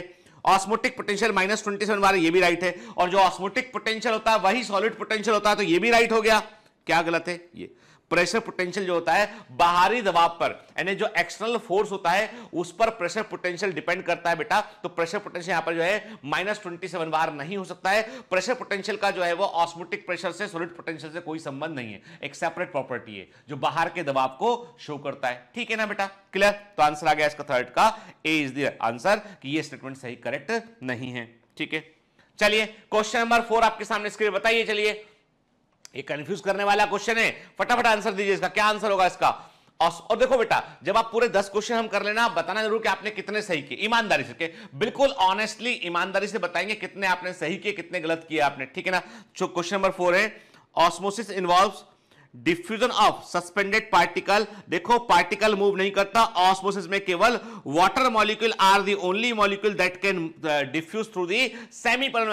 osmotic potential minus twenty seven bar ये भी राइट है और जो ऑस्मोटिक पोटेंशियल होता है वही सॉलिड पोटेंशियल होता है तो ये भी राइट हो गया क्या गलत है ये प्रेशर पोटेंशियल जो होता है बाहरी दबाव पर यानी जो एक्सटर्नल फोर्स होता है उस पर प्रेशर पोटेंशियल डिपेंड करता है बेटा तो प्रेशर पोटेंशियल यहां पर जो है माइनस ट्वेंटी सेवन बार नहीं हो सकता है प्रेशर पोटेंशियल का जो है वो ऑस्मोटिक प्रेशर से सॉलिड पोटेंशियल से कोई संबंध नहीं है एक सेपरेट प्रॉपर्टी है जो बाहर के दबाव को शो करता है ठीक है ना बेटा क्लियर तो आंसर आ गया इसका थर्ड का ए इज द आंसर कि ये स्टेटमेंट सही करेक्ट नहीं है ठीक है चलिए क्वेश्चन नंबर फोर आपके सामने स्क्रीन बताइए चलिए ये कंफ्यूज करने वाला क्वेश्चन है फटाफट आंसर दीजिए इसका क्या आंसर होगा इसका और देखो बेटा जब आप पूरे दस क्वेश्चन हम कर लेना बताना जरूर कि आपने कितने सही किए ईमानदारी से बिल्कुल ऑनेस्टली ईमानदारी से बताएंगे कितने आपने सही किए कितने गलत किए आपने ठीक है ना जो क्वेश्चन नंबर फोर है osmosis involve diffusion of suspended particle देखो पार्टिकल मूव नहीं करता ऑस्मोसिस में केवल water molecule are the only molecule that can diffuse through the semi पर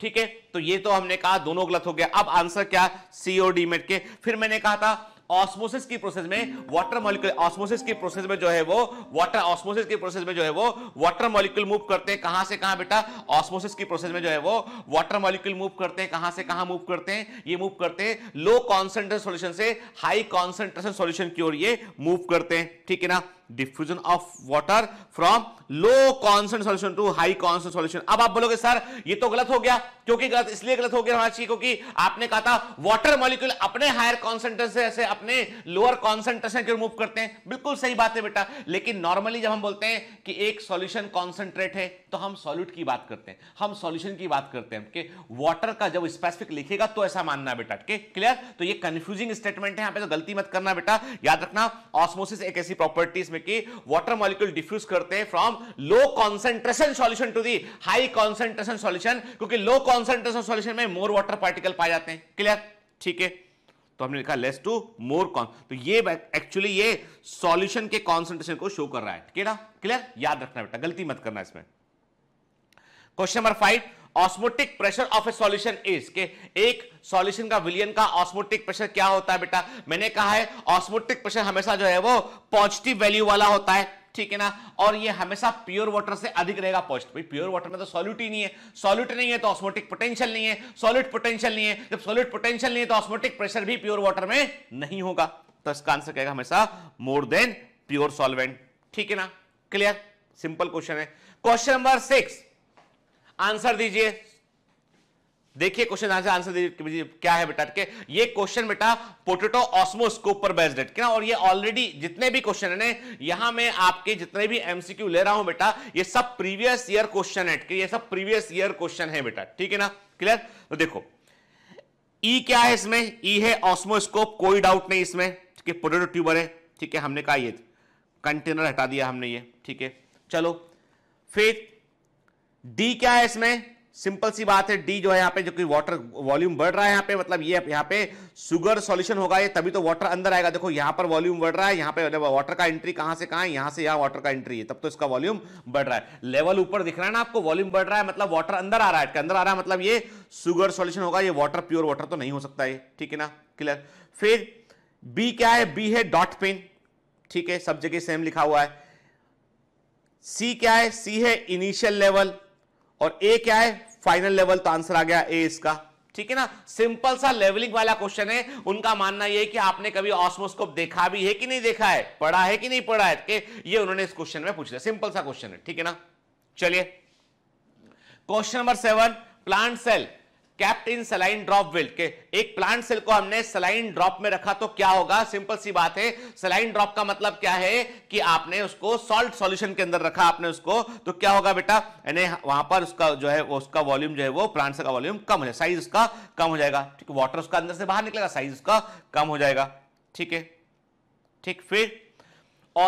ठीक है तो ये तो हमने कहा दोनों गलत हो गया अब आंसर क्या सीओडी मेट के फिर मैंने कहा था ऑस्मोसिस की प्रोसेस में वाटर मॉलिक्यूल ऑस्मोसिस की प्रोसेस में जो है वो वाटर ऑस्मोसिस की प्रोसेस में जो है वो वाटर मॉलिक्यूल मूव करते हैं कहां से कहां बेटा ऑस्मोसिस की प्रोसेस में जो है वो वाटर मॉलिक्यूल मूव करते हैं कहां से कहां मूव करते हैं ये मूव करते हैं लो कॉन्सेंट्रेशन सोल्यूशन से हाई कॉन्सेंट्रेशन सोल्यूशन की ओर ये मूव करते हैं ठीक है ना diffusion of water from low concentrate solution to high concentrate solution अब आप बोलोगे सर ये तो गलत हो गया क्योंकि गलत इसलिए गलत हो गया होना चाहिए क्योंकि आपने कहा था वाटर मॉलिक्यूल अपने हायर कॉन्सेंट्रेशन से अपने लोअर कॉन्सेंट्रेशन की रिमूव करते हैं बिल्कुल सही बात है बेटा लेकिन नॉर्मली जब हम बोलते हैं कि एक सॉल्यूशन कॉन्सेंट्रेट है तो हम सॉल्यूट की बात करते हैं हम सॉल्यूशन की बात करते हैं कि वाटर का जब स्पेसिफिक लिखेगा तो ऐसा मानना बेटा ठीक है क्लियर तो ये कंफ्यूजिंग स्टेटमेंट है यहां पे तो गलती मत करना बेटा याद रखना ऑस्मोसिस एक ऐसी प्रॉपर्टी इसमें जिसमें कि वाटर मॉलिक्यूल डिफ्यूज करते हैं from low concentration solution to the high concentration solution क्योंकि लो कॉन्सेंट्रेशन सॉल्यूशन में मोर वाटर पार्टिकल पाए जाते हैं क्लियर ठीक है तो हमने लिखा लेस टू मोर कॉन तो ये एक्चुअली ये सॉल्यूशन के कॉन्सेंट्रेशन को शो कर रहा है क्लियर याद रखना बेटा गलती मत करना इसमें question number five osmotic pressure of a solution is के एक सॉल्यूशन का विलियन का ऑस्मोटिक प्रेशर क्या होता है बेटा मैंने कहा है ऑस्मोटिक प्रेशर हमेशा जो है वो पॉजिटिव वैल्यू वाला होता है ठीक है ना और ये हमेशा प्योर वाटर से अधिक रहेगा पॉजिटिव भाई प्योर वाटर में तो सॉल्यूट ही नहीं है सॉल्यूट नहीं है तो ऑस्मोटिक पोटेंशियल नहीं है सॉल्यूट पोटेंशियल नहीं है जब सॉल्यूट पोटेंशियल नहीं है तो ऑस्मोटिक प्रेशर भी प्योर वाटर में नहीं होगा तो इसका आंसर कहेगा हमेशा मोर देन प्योर सॉल्वेंट ठीक है ना क्लियर सिंपल क्वेश्चन है क्वेश्चन नंबर सिक्स आंसर दीजिए देखिए क्वेश्चन आंसर आंसर दीजिए क्या है बेटा के ये क्वेश्चन बेटा पोटेटो ऑस्मोस्कोप पर बेस्ड है और ये ऑलरेडी जितने भी क्वेश्चन है यहां मैं आपके जितने भी एमसीक्यू ले रहा हूं बेटा ये सब प्रीवियस ईयर क्वेश्चन है ये सब प्रीवियस ईयर क्वेश्चन है बेटा ठीक है ना क्लियर तो देखो ई e क्या है इसमें ई e है ऑस्मोस्कोप कोई डाउट नहीं इसमें ठीक है पोटेटो ट्यूबर है ठीक है हमने कहा ये कंटेनर हटा दिया हमने ये ठीक है चलो फिर डी क्या है इसमें सिंपल सी बात है डी जो है यहां पे जो कि वाटर वॉल्यूम बढ़ रहा है यहां पे मतलब ये यहां पे सुगर सॉल्यूशन होगा ये तभी तो वाटर अंदर आएगा देखो यहां पर वॉल्यूम बढ़ रहा है यहां पे वाटर का एंट्री कहां से कहां है यहां से यहां वाटर का एंट्री है तब तो इसका वॉल्यूम बढ़ रहा है लेवल ऊपर दिख रहा है ना आपको वॉल्यूम बढ़ रहा है मतलब वाटर अंदर आ रहा है अंदर आ रहा है मतलब ये सुगर सोल्यूशन होगा ये वाटर प्योर वाटर तो नहीं हो सकता है ठीक है ना क्लियर फिर बी क्या है बी है डॉट पेन ठीक है सब जगह सेम लिखा हुआ है सी क्या है सी है इनिशियल लेवल और ए क्या है फाइनल लेवल तो आंसर आ गया ए इसका ठीक है ना सिंपल सा लेवलिंग वाला क्वेश्चन है उनका मानना यह है कि आपने कभी ऑस्मोस्कोप देखा भी है कि नहीं देखा है पढ़ा है कि नहीं पढ़ा है ये उन्होंने इस क्वेश्चन में पूछ लिया सिंपल सा क्वेश्चन है ठीक है ना चलिए question number seven plant cell kept in saline drop will के एक प्लांट सेल को हमने सलाइन ड्रॉप में रखा तो क्या होगा सिंपल सी बात है सलाइन ड्रॉप का मतलब क्या है कि आपने उसको सॉल्ट सॉल्यूशन के अंदर रखा आपने उसको तो क्या होगा बेटा यानी वहां पर उसका जो है उसका वॉल्यूम जो है वो प्लांट सेल का वॉल्यूम कम हो साइज उसका कम हो जाएगा ठीक है वाटर उसका अंदर से बाहर निकलेगा साइज उसका कम हो जाएगा ठीक है ठीक फिर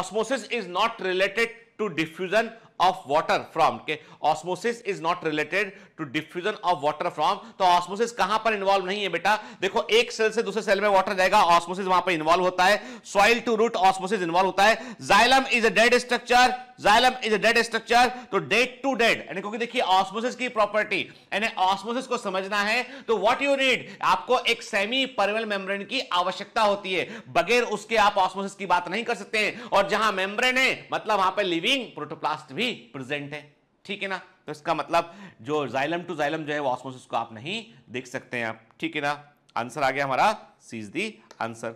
osmosis is not related to diffusion of water from के osmosis is not related to diffusion of water from तो ऑस्मोसिस कहां पर इन्वॉल्व नहीं है बेटा देखो एक सेल से दूसरे सेल में वाटर जाएगा ऑस्मोसिस वहां पर इन्वॉल्व होता है soil to root osmosis involve होता है xylem is a dead structure xylem is a dead structure तो डेड टू डेड यानी क्योंकि देखिए ऑस्मोसिस की प्रॉपर्टी यानी ऑस्मोसिस को समझना है तो व्हाट यू नीड आपको एक सेमी परमल मेम्ब्रेन की आवश्यकता होती है बगैर उसके आप ऑस्मोसिस की बात नहीं कर सकते हैं और जहां मेम्ब्रेन है मतलब वहां पर लिविंग प्रोटोप्लास्ट भी प्रेजेंट है ठीक है ना तो इसका मतलब जो जाइलम टू जाइलम जो है वो ऑस्मोसिस को आप नहीं देख सकते हैं आप ठीक है ना आंसर आ गया हमारा C is the answer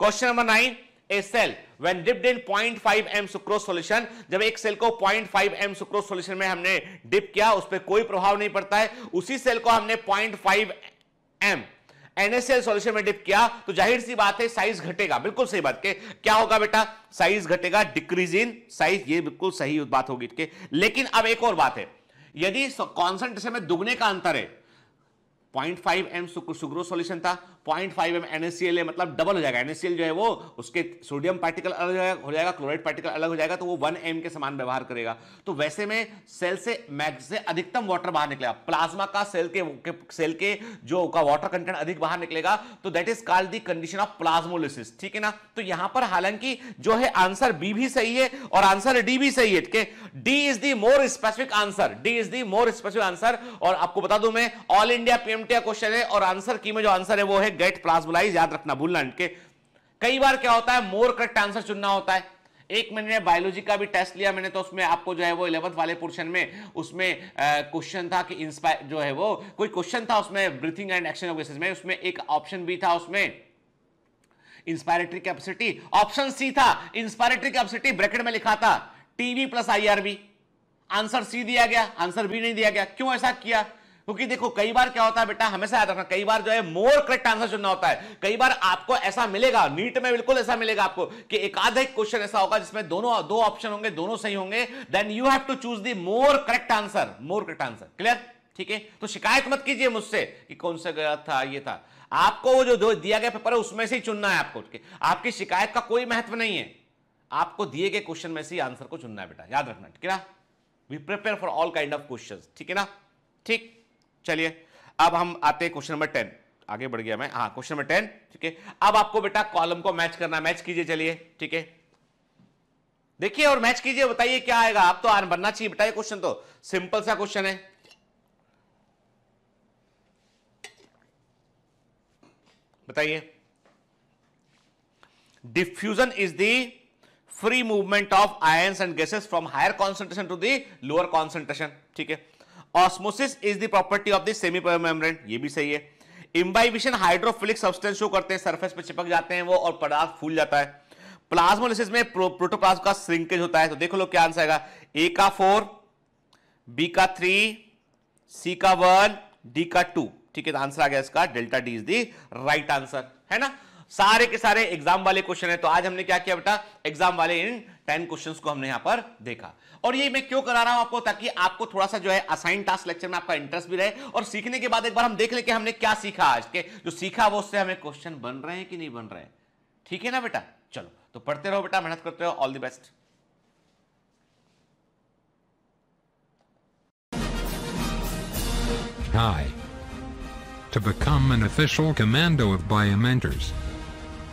question number nine a cell when dipped in 0.5 M sucrose solution जब एक सेल को 0.5 एम सुक्रोज सॉल्यूशन में हमने डिप किया उस पर कोई प्रभाव नहीं पड़ता है उसी सेल को हमने 0.5 एम एनएसएल सॉल्यूशन में डिप किया तो जाहिर सी बात है साइज घटेगा बिल्कुल सही बात के क्या होगा बेटा साइज घटेगा डिक्रीज इन साइज ये बिल्कुल सही बात होगी के लेकिन अब एक और बात है यदि कॉन्सेंट्रेशन में दुगने का अंतर है 0.5 एम सुग्रो सॉल्यूशन था पॉइंट फाइव एम एन है मतलब डबल हो जाएगा एन जो है वो उसके सोडियम पार्टिकल अलग हो जाएगा, क्लोराइड पार्टिकल अलग हो जाएगा तो वो वन एम के समान व्यवहार करेगा तो वैसे में सेल से मैक्स से अधिकतम वाटर बाहर निकलेगा प्लाज्मा का सेल के, के सेल के जो का वाटर कंटेंट अधिक बाहर निकलेगा तो that is called the condition of plasmolysis ठीक है ना तो यहां पर हालांकि जो है आंसर बी भी सही है और आंसर डी भी सही है ठीक है D is the more specific answer D is the more specific answer और आपको बता दू मैं ऑल इंडिया पीएमटी क्वेश्चन है और आंसर की में जो आंसर है वो है है गेट प्लाज्मोलाइज याद रखना भूलना के कई बार क्या होता है मोर करेक्ट आंसर चुनना होता है एक मैंने बायोलॉजी का भी टेस्ट लिया मैंने तो उसमें आपको जो है वो इलेवंथ वाले पोर्शन में उसमें क्वेश्चन था कि इंस्पायर जो है वो कोई क्वेश्चन था उसमें breathing and action of gases में उसमें एक ऑप्शन भी था उसमें इंस्पायरेटरी कैपेसिटी ऑप्शन सी था इंस्पायरेटरी कैपेसिटी ब्रैकेट में लिखा था TV plus IRV answer C दिया गया आंसर बी नहीं दिया गया क्यों ऐसा किया क्योंकि देखो कई बार क्या होता है बेटा हमेशा याद रखना कई बार जो है मोर करेक्ट आंसर चुनना होता है कई बार आपको ऐसा मिलेगा नीट में बिल्कुल ऐसा मिलेगा आपको कि एक आधा क्वेश्चन ऐसा होगा जिसमें दोनों दो ऑप्शन होंगे दोनों सही होंगे then you have to choose the more correct answer more correct answer clear ठीक है तो शिकायत मत कीजिए मुझसे कि कौन सा गलत था ये था आपको वो जो दिया गया पेपर है उसमें से ही चुनना है आपको आपकी शिकायत का कोई महत्व नहीं है आपको दिए गए क्वेश्चन में से आंसर को चुनना है बेटा याद रखना ठीक है ना we prepare for all kind of question ठीक है ना ठीक चलिए अब हम आते हैं क्वेश्चन नंबर टेन आगे बढ़ गया मैं हाँ क्वेश्चन नंबर टेन ठीक है अब आपको बेटा कॉलम को मैच करना मैच कीजिए चलिए ठीक है देखिए और मैच कीजिए बताइए क्या आएगा आप तो आन बनना चाहिए बेटा ये क्वेश्चन तो सिंपल सा क्वेश्चन है बताइए diffusion is the free movement of ions and gases from higher concentration to the lower concentration ठीक है osmosis is the property of the semi membrane ये भी सही है इम्बाइबिशन हाइड्रोफिलिक सब्सटेंस शो करते हैं सरफेस पे चिपक जाते हैं वो और पदार्थ फूल जाता है प्लाज्मोलिसिस में प्रो, प्रोटोप्लाज्म का श्रिंकेज होता है तो देखो लो क्या आंसर आएगा ए का फोर बी का थ्री सी का वन डी का टू ठीक है तो आंसर आ गया इसका delta D is the right answer है ना सारे के सारे एग्जाम वाले क्वेश्चन है तो आज हमने क्या किया बेटा एग्जाम वाले इन टेन क्वेश्चंस को हमने यहां पर देखा और ये मैं क्यों करा रहा हूं आपको ताकि आपको थोड़ा सा जो है असाइन टास्क लेक्चर में आपका इंटरेस्ट भी रहे और सीखने के बाद एक बार हम देख लेके हमने क्या सीखा आज के जो सीखा वो उससे हमें क्वेश्चन बन रहे हैं कि नहीं बन रहे ठीक है ना बेटा चलो तो पढ़ते रहो बेटा मेहनत करते रहो all the best Hi. To become an official commando of Biomentors,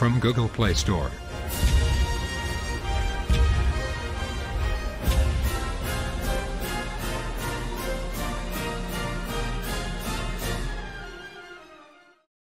from Google Play Store.